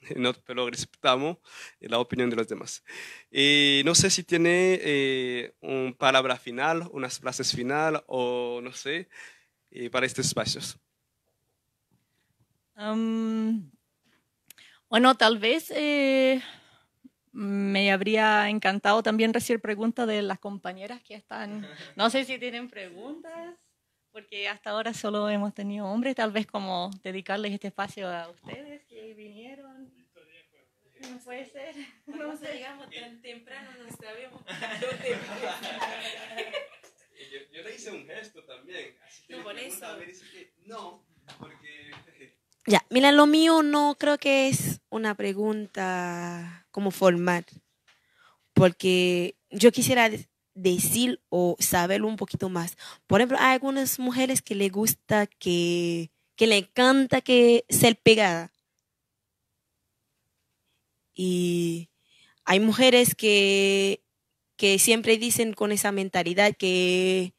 pero respetamos eh, la opinión de los demás. Y no sé si tiene eh, una palabra final, unas frases final o no sé, eh, para este espacios. bueno, tal vez me habría encantado también recibir preguntas de las compañeras que están. No sé si tienen preguntas, porque hasta ahora solo hemos tenido hombres, tal vez como dedicarles este espacio a ustedes que vinieron. No puede ser. No sé, digamos, tan temprano no sabemos. Yo, le hice un gesto también. no, por eso. no, porque... Ya, mira, lo mío no creo que es una pregunta como formar? porque yo quisiera decir o saber un poquito más. Por ejemplo, hay algunas mujeres que le gusta que, que le encanta que ser pegada. Y hay mujeres que, que siempre dicen con esa mentalidad que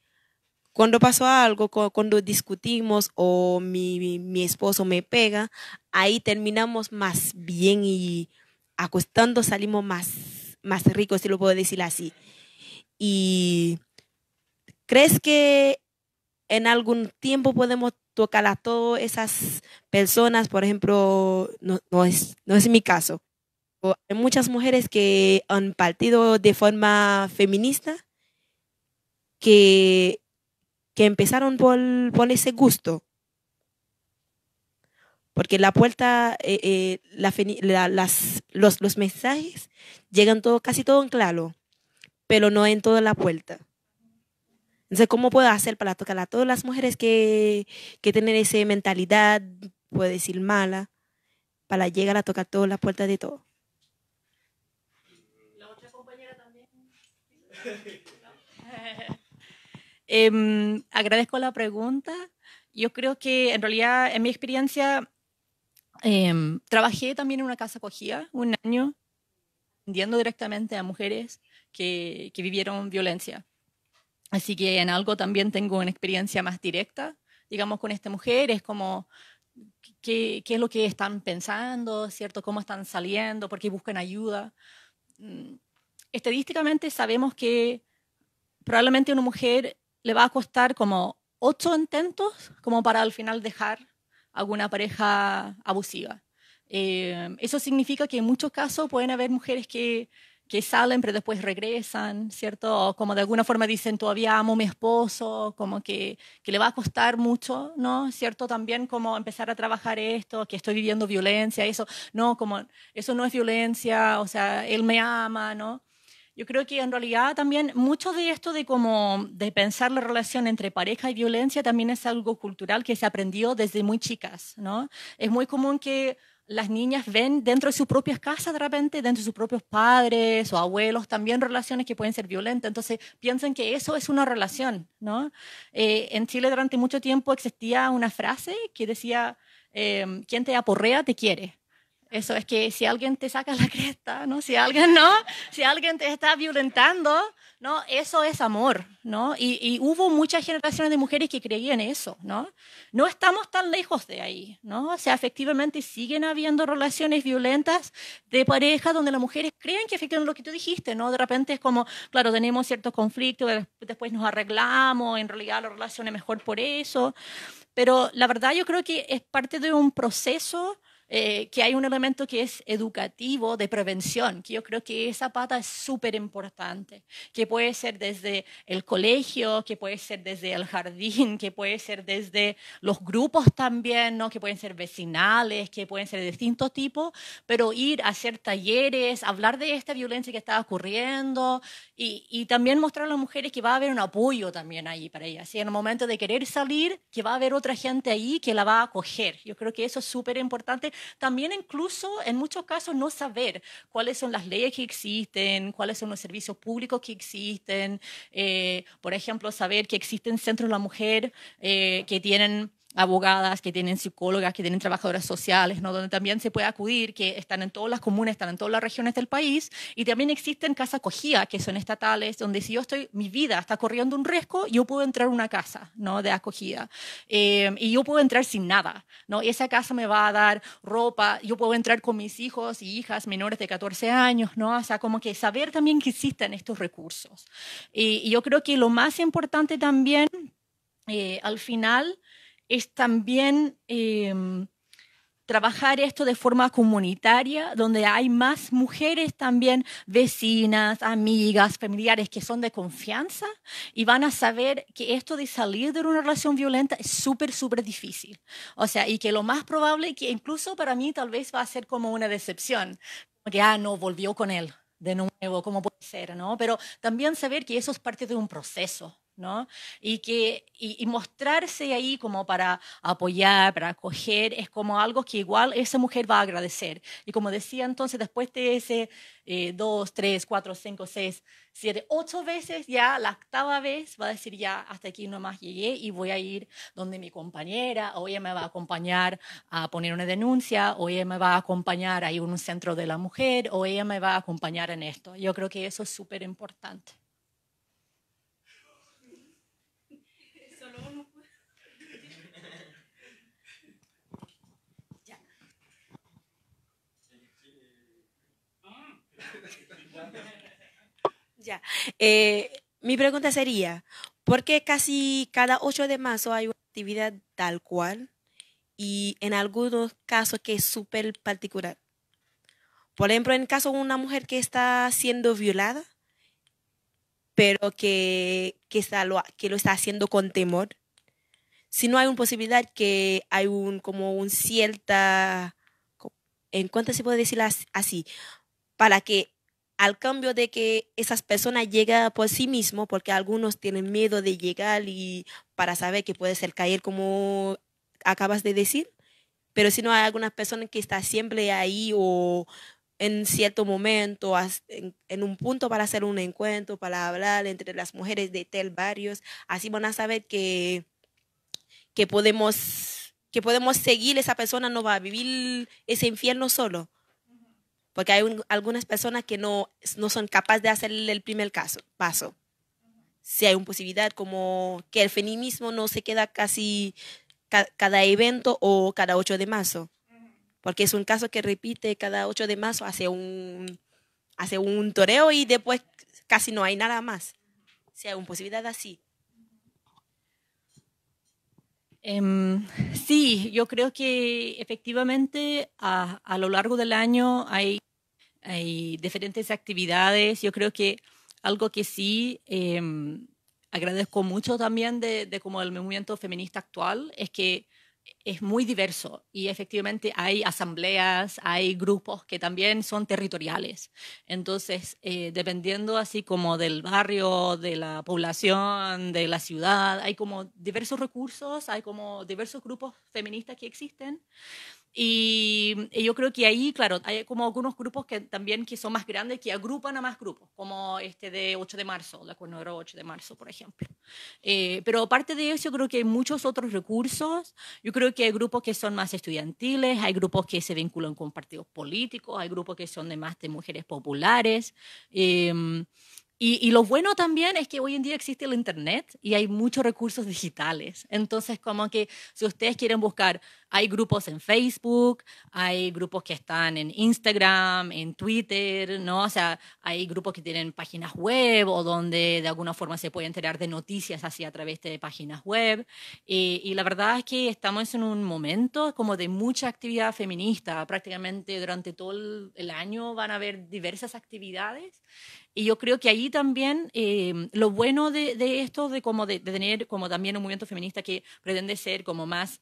cuando pasó algo, cuando discutimos o mi esposo me pega, ahí terminamos más bien y acostando salimos más, más ricos, si lo puedo decir así. Y crees que en algún tiempo podemos tocar a todas esas personas, por ejemplo, no, es, no es mi caso. Hay muchas mujeres que han partido de forma feminista, que, empezaron por, por ese gusto porque la puerta, eh, eh, las, los, mensajes llegan todo, casi todo en claro, pero no en toda la puerta. Entonces, ¿cómo puedo hacer para tocar a todas las mujeres que, tienen esa mentalidad, puedo decir mala, para llegar a tocar todas las puertas de todo? La otra compañera también. Em, agradezco la pregunta. Yo creo que en realidad, en mi experiencia, Em, trabajé también en una casa acogida un año, atendiendo directamente a mujeres que, vivieron violencia. Así que en algo también tengo una experiencia más directa, digamos, con estas mujeres, como qué, es lo que están pensando, ¿cierto? ¿Cómo están saliendo? ¿Por qué buscan ayuda? Mm, estadísticamente sabemos que probablemente a una mujer le va a costar como ocho intentos como para al final dejar alguna pareja abusiva. Eh, eso significa que en muchos casos pueden haber mujeres que, que, salen pero después regresan, ¿cierto? O como de alguna forma dicen, todavía amo a mi esposo, como que, que, le va a costar mucho, ¿no? ¿Cierto? También como empezar a trabajar esto, que estoy viviendo violencia, eso, no, como eso no es violencia, o sea, él me ama, ¿no? Yo creo que en realidad también mucho de esto de cómo de pensar la relación entre pareja y violencia también es algo cultural que se aprendió desde muy chicas, ¿no? Es muy común que las niñas ven dentro de sus propias casas de repente, dentro de sus propios padres o abuelos, también relaciones que pueden ser violentas. Entonces piensen que eso es una relación, ¿no? Eh, en Chile durante mucho tiempo existía una frase que decía, eh, quien te aporrea te quiere. Eso es que si alguien te saca la cresta, ¿no? Si alguien no, si alguien te está violentando, ¿no? Eso es amor, ¿no? Y, hubo muchas generaciones de mujeres que creían eso, ¿no? No estamos tan lejos de ahí, ¿no? O sea, efectivamente siguen habiendo relaciones violentas de pareja donde las mujeres creen que efectivamente lo que tú dijiste, ¿no? De repente es como, claro, tenemos ciertos conflictos, después nos arreglamos, en realidad la relación es mejor por eso, pero la verdad yo creo que es parte de un proceso eh, que hay un elemento que es educativo de prevención, que yo creo que esa pata es súper importante, que puede ser desde el colegio, que puede ser desde el jardín, que puede ser desde los grupos también, ¿no? que pueden ser vecinales, que pueden ser de distintos tipos, pero ir a hacer talleres, hablar de esta violencia que está ocurriendo y, también mostrar a las mujeres que va a haber un apoyo también ahí para ellas. Y en el momento de querer salir, que va a haber otra gente ahí que la va a acoger. Yo creo que eso es súper importante también incluso en muchos casos no saber cuáles son las leyes que existen, cuáles son los servicios públicos que existen. Eh, por ejemplo, saber que existen centros de la mujer eh, que tienen abogadas, que tienen psicólogas, que tienen trabajadoras sociales, ¿no? donde también se puede acudir, que están en todas las comunas, están en todas las regiones del país, y también existen casas acogida, que son estatales, donde si yo estoy, mi vida está corriendo un riesgo, yo puedo entrar a una casa ¿no? de acogida, eh, y yo puedo entrar sin nada, ¿no? esa casa me va a dar ropa, yo puedo entrar con mis hijos y hijas menores de 14 años, ¿no? o sea, como que saber también que existen estos recursos. Y, yo creo que lo más importante también, eh, al final, es también em, trabajar esto de forma comunitaria, donde hay más mujeres también, vecinas, amigas, familiares que son de confianza y van a saber que esto de salir de una relación violenta es súper, súper difícil. O sea, y que lo más probable, que incluso para mí tal vez va a ser como una decepción, que ah, no, volvió con él de nuevo, ¿cómo puede ser? ¿no? Pero también saber que eso es parte de un proceso ¿no? Y, que, y, mostrarse ahí como para apoyar, para acoger, es como algo que igual esa mujer va a agradecer. Y como decía entonces, después de ese eh, dos, tres, cuatro, cinco, seis, siete, ocho veces, ya la octava vez va a decir, ya hasta aquí nomás llegué y voy a ir donde mi compañera, o ella me va a acompañar a poner una denuncia, o ella me va a acompañar ahí en un centro de la mujer, o ella me va a acompañar en esto. Yo creo que eso es súper importante. Ya. Eh, mi pregunta sería, ¿por qué casi cada 8 de marzo hay una actividad tal cual y en algunos casos que es súper particular? Por ejemplo, en el caso de una mujer que está siendo violada, pero que, lo, que lo está haciendo con temor. Si no hay una posibilidad que hay un como un cierta, ¿en cuánto se puede decir así? Para que al cambio de que esas personas llegan por sí mismos, porque algunos tienen miedo de llegar y para saber que puede ser caer como acabas de decir, pero si no hay algunas personas que están siempre ahí o en cierto momento, en, un punto para hacer un encuentro, para hablar entre las mujeres de tel Así van a saber que, que, podemos, que podemos seguir, esa persona no va a vivir ese infierno solo porque hay algunas personas que no, no son capaces de hacer el primer caso, paso. Si hay una posibilidad como que el feminismo no se queda casi cada evento o cada 8 de marzo, porque es un caso que repite cada 8 de marzo, hace un, hace un toreo y después casi no hay nada más. Si hay una posibilidad así. Em, sí, yo creo que efectivamente a, lo largo del año hay, hay, diferentes actividades. Yo creo que algo que sí em, agradezco mucho también de, de como el movimiento feminista actual es que es muy diverso y efectivamente hay asambleas, hay grupos que también son territoriales. Entonces, eh, dependiendo así como del barrio, de la población, de la ciudad, hay como diversos recursos, hay como diversos grupos feministas que existen. Y, yo creo que ahí, claro, hay como algunos grupos que también que son más grandes, que agrupan a más grupos, como este de 8 de marzo, la de 8 de marzo, por ejemplo. Eh, pero aparte de eso, yo creo que hay muchos otros recursos. Yo creo que hay grupos que son más estudiantiles, hay grupos que se vinculan con partidos políticos, hay grupos que son de más de mujeres populares. Em, y, lo bueno también es que hoy en día existe el Internet y hay muchos recursos digitales. Entonces, como que si ustedes quieren buscar hay grupos en Facebook, hay grupos que están en Instagram, en Twitter, ¿no? O sea, hay grupos que tienen páginas web o donde de alguna forma se puede enterar de noticias así a través de páginas web. Y, la verdad es que estamos en un momento como de mucha actividad feminista. Prácticamente durante todo el año van a haber diversas actividades. Y yo creo que ahí también eh, lo bueno de, esto, de como de, tener como también un movimiento feminista que pretende ser como más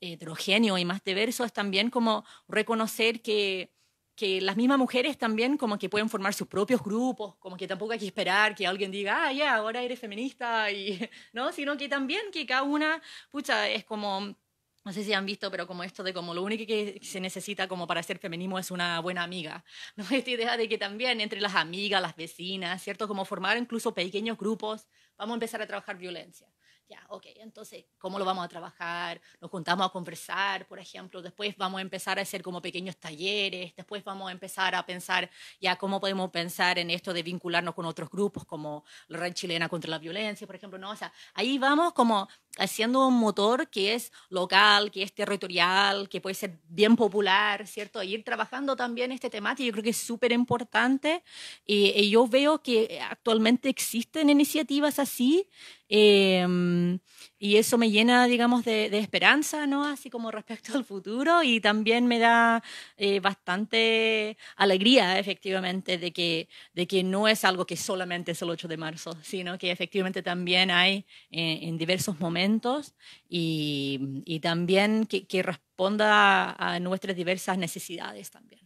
heterogéneo y más diverso es también como reconocer que, que las mismas mujeres también como que pueden formar sus propios grupos, como que tampoco hay que esperar que alguien diga, ah, ya, ahora eres feminista, y, ¿no? Sino que también que cada una, pucha, es como no sé si han visto, pero como esto de como lo único que se necesita como para ser feminismo es una buena amiga, ¿no? Esta idea de que también entre las amigas, las vecinas, ¿cierto? Como formar incluso pequeños grupos, vamos a empezar a trabajar violencia ya, ok, entonces, ¿cómo lo vamos a trabajar? Nos juntamos a conversar, por ejemplo, después vamos a empezar a hacer como pequeños talleres, después vamos a empezar a pensar ya cómo podemos pensar en esto de vincularnos con otros grupos como la Red Chilena contra la Violencia, por ejemplo, ¿no? O sea, ahí vamos como haciendo un motor que es local, que es territorial, que puede ser bien popular, ¿cierto? E ir trabajando también este temático, yo creo que es súper importante y, eh, y yo veo que actualmente existen iniciativas así, Em, y eso me llena, digamos, de, esperanza, ¿no? Así como respecto al futuro y también me da eh, bastante alegría, efectivamente, de que, de que no es algo que solamente es el 8 de marzo, sino que efectivamente también hay eh, en diversos momentos y, y también que, que, responda a nuestras diversas necesidades también.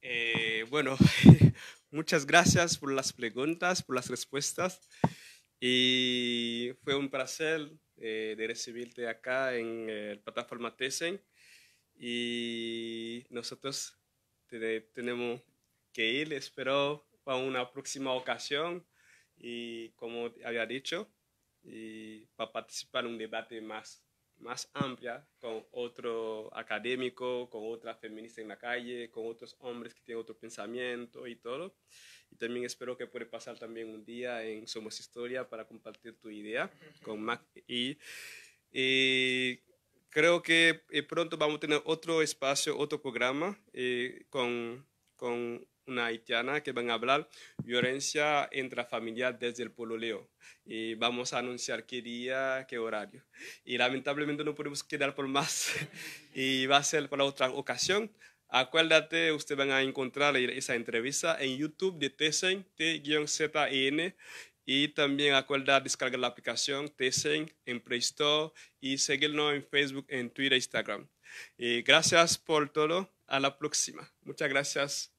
Eh, bueno, muchas gracias por las preguntas, por las respuestas. Y fue un placer eh, de recibirte acá en el eh, plataforma Tessen. Y nosotros tenemos que ir, espero para una próxima ocasión. Y como había dicho, y para participar en un debate más, más amplio con otro académico, con otra feminista en la calle, con otros hombres que tienen otro pensamiento y todo. Y también espero que pueda pasar también un día en Somos Historia para compartir tu idea con Mac. Y, eh, creo que eh, pronto vamos a tener otro espacio, otro programa eh, con, con una haitiana que van a hablar violencia intrafamiliar desde el pololeo. Y vamos a anunciar qué día, qué horario. Y lamentablemente no podemos quedar por más. Y va a ser para otra ocasión. Acuérdate, ustedes van a encontrar e-, esa entrevista en YouTube de TSEN, t e T-Z-E-N. Y también acuerda descargar la aplicación Tesen, en Play Store y seguirnos en Facebook, en Twitter, Instagram. Eh, gracias por todo. A la próxima. Muchas gracias.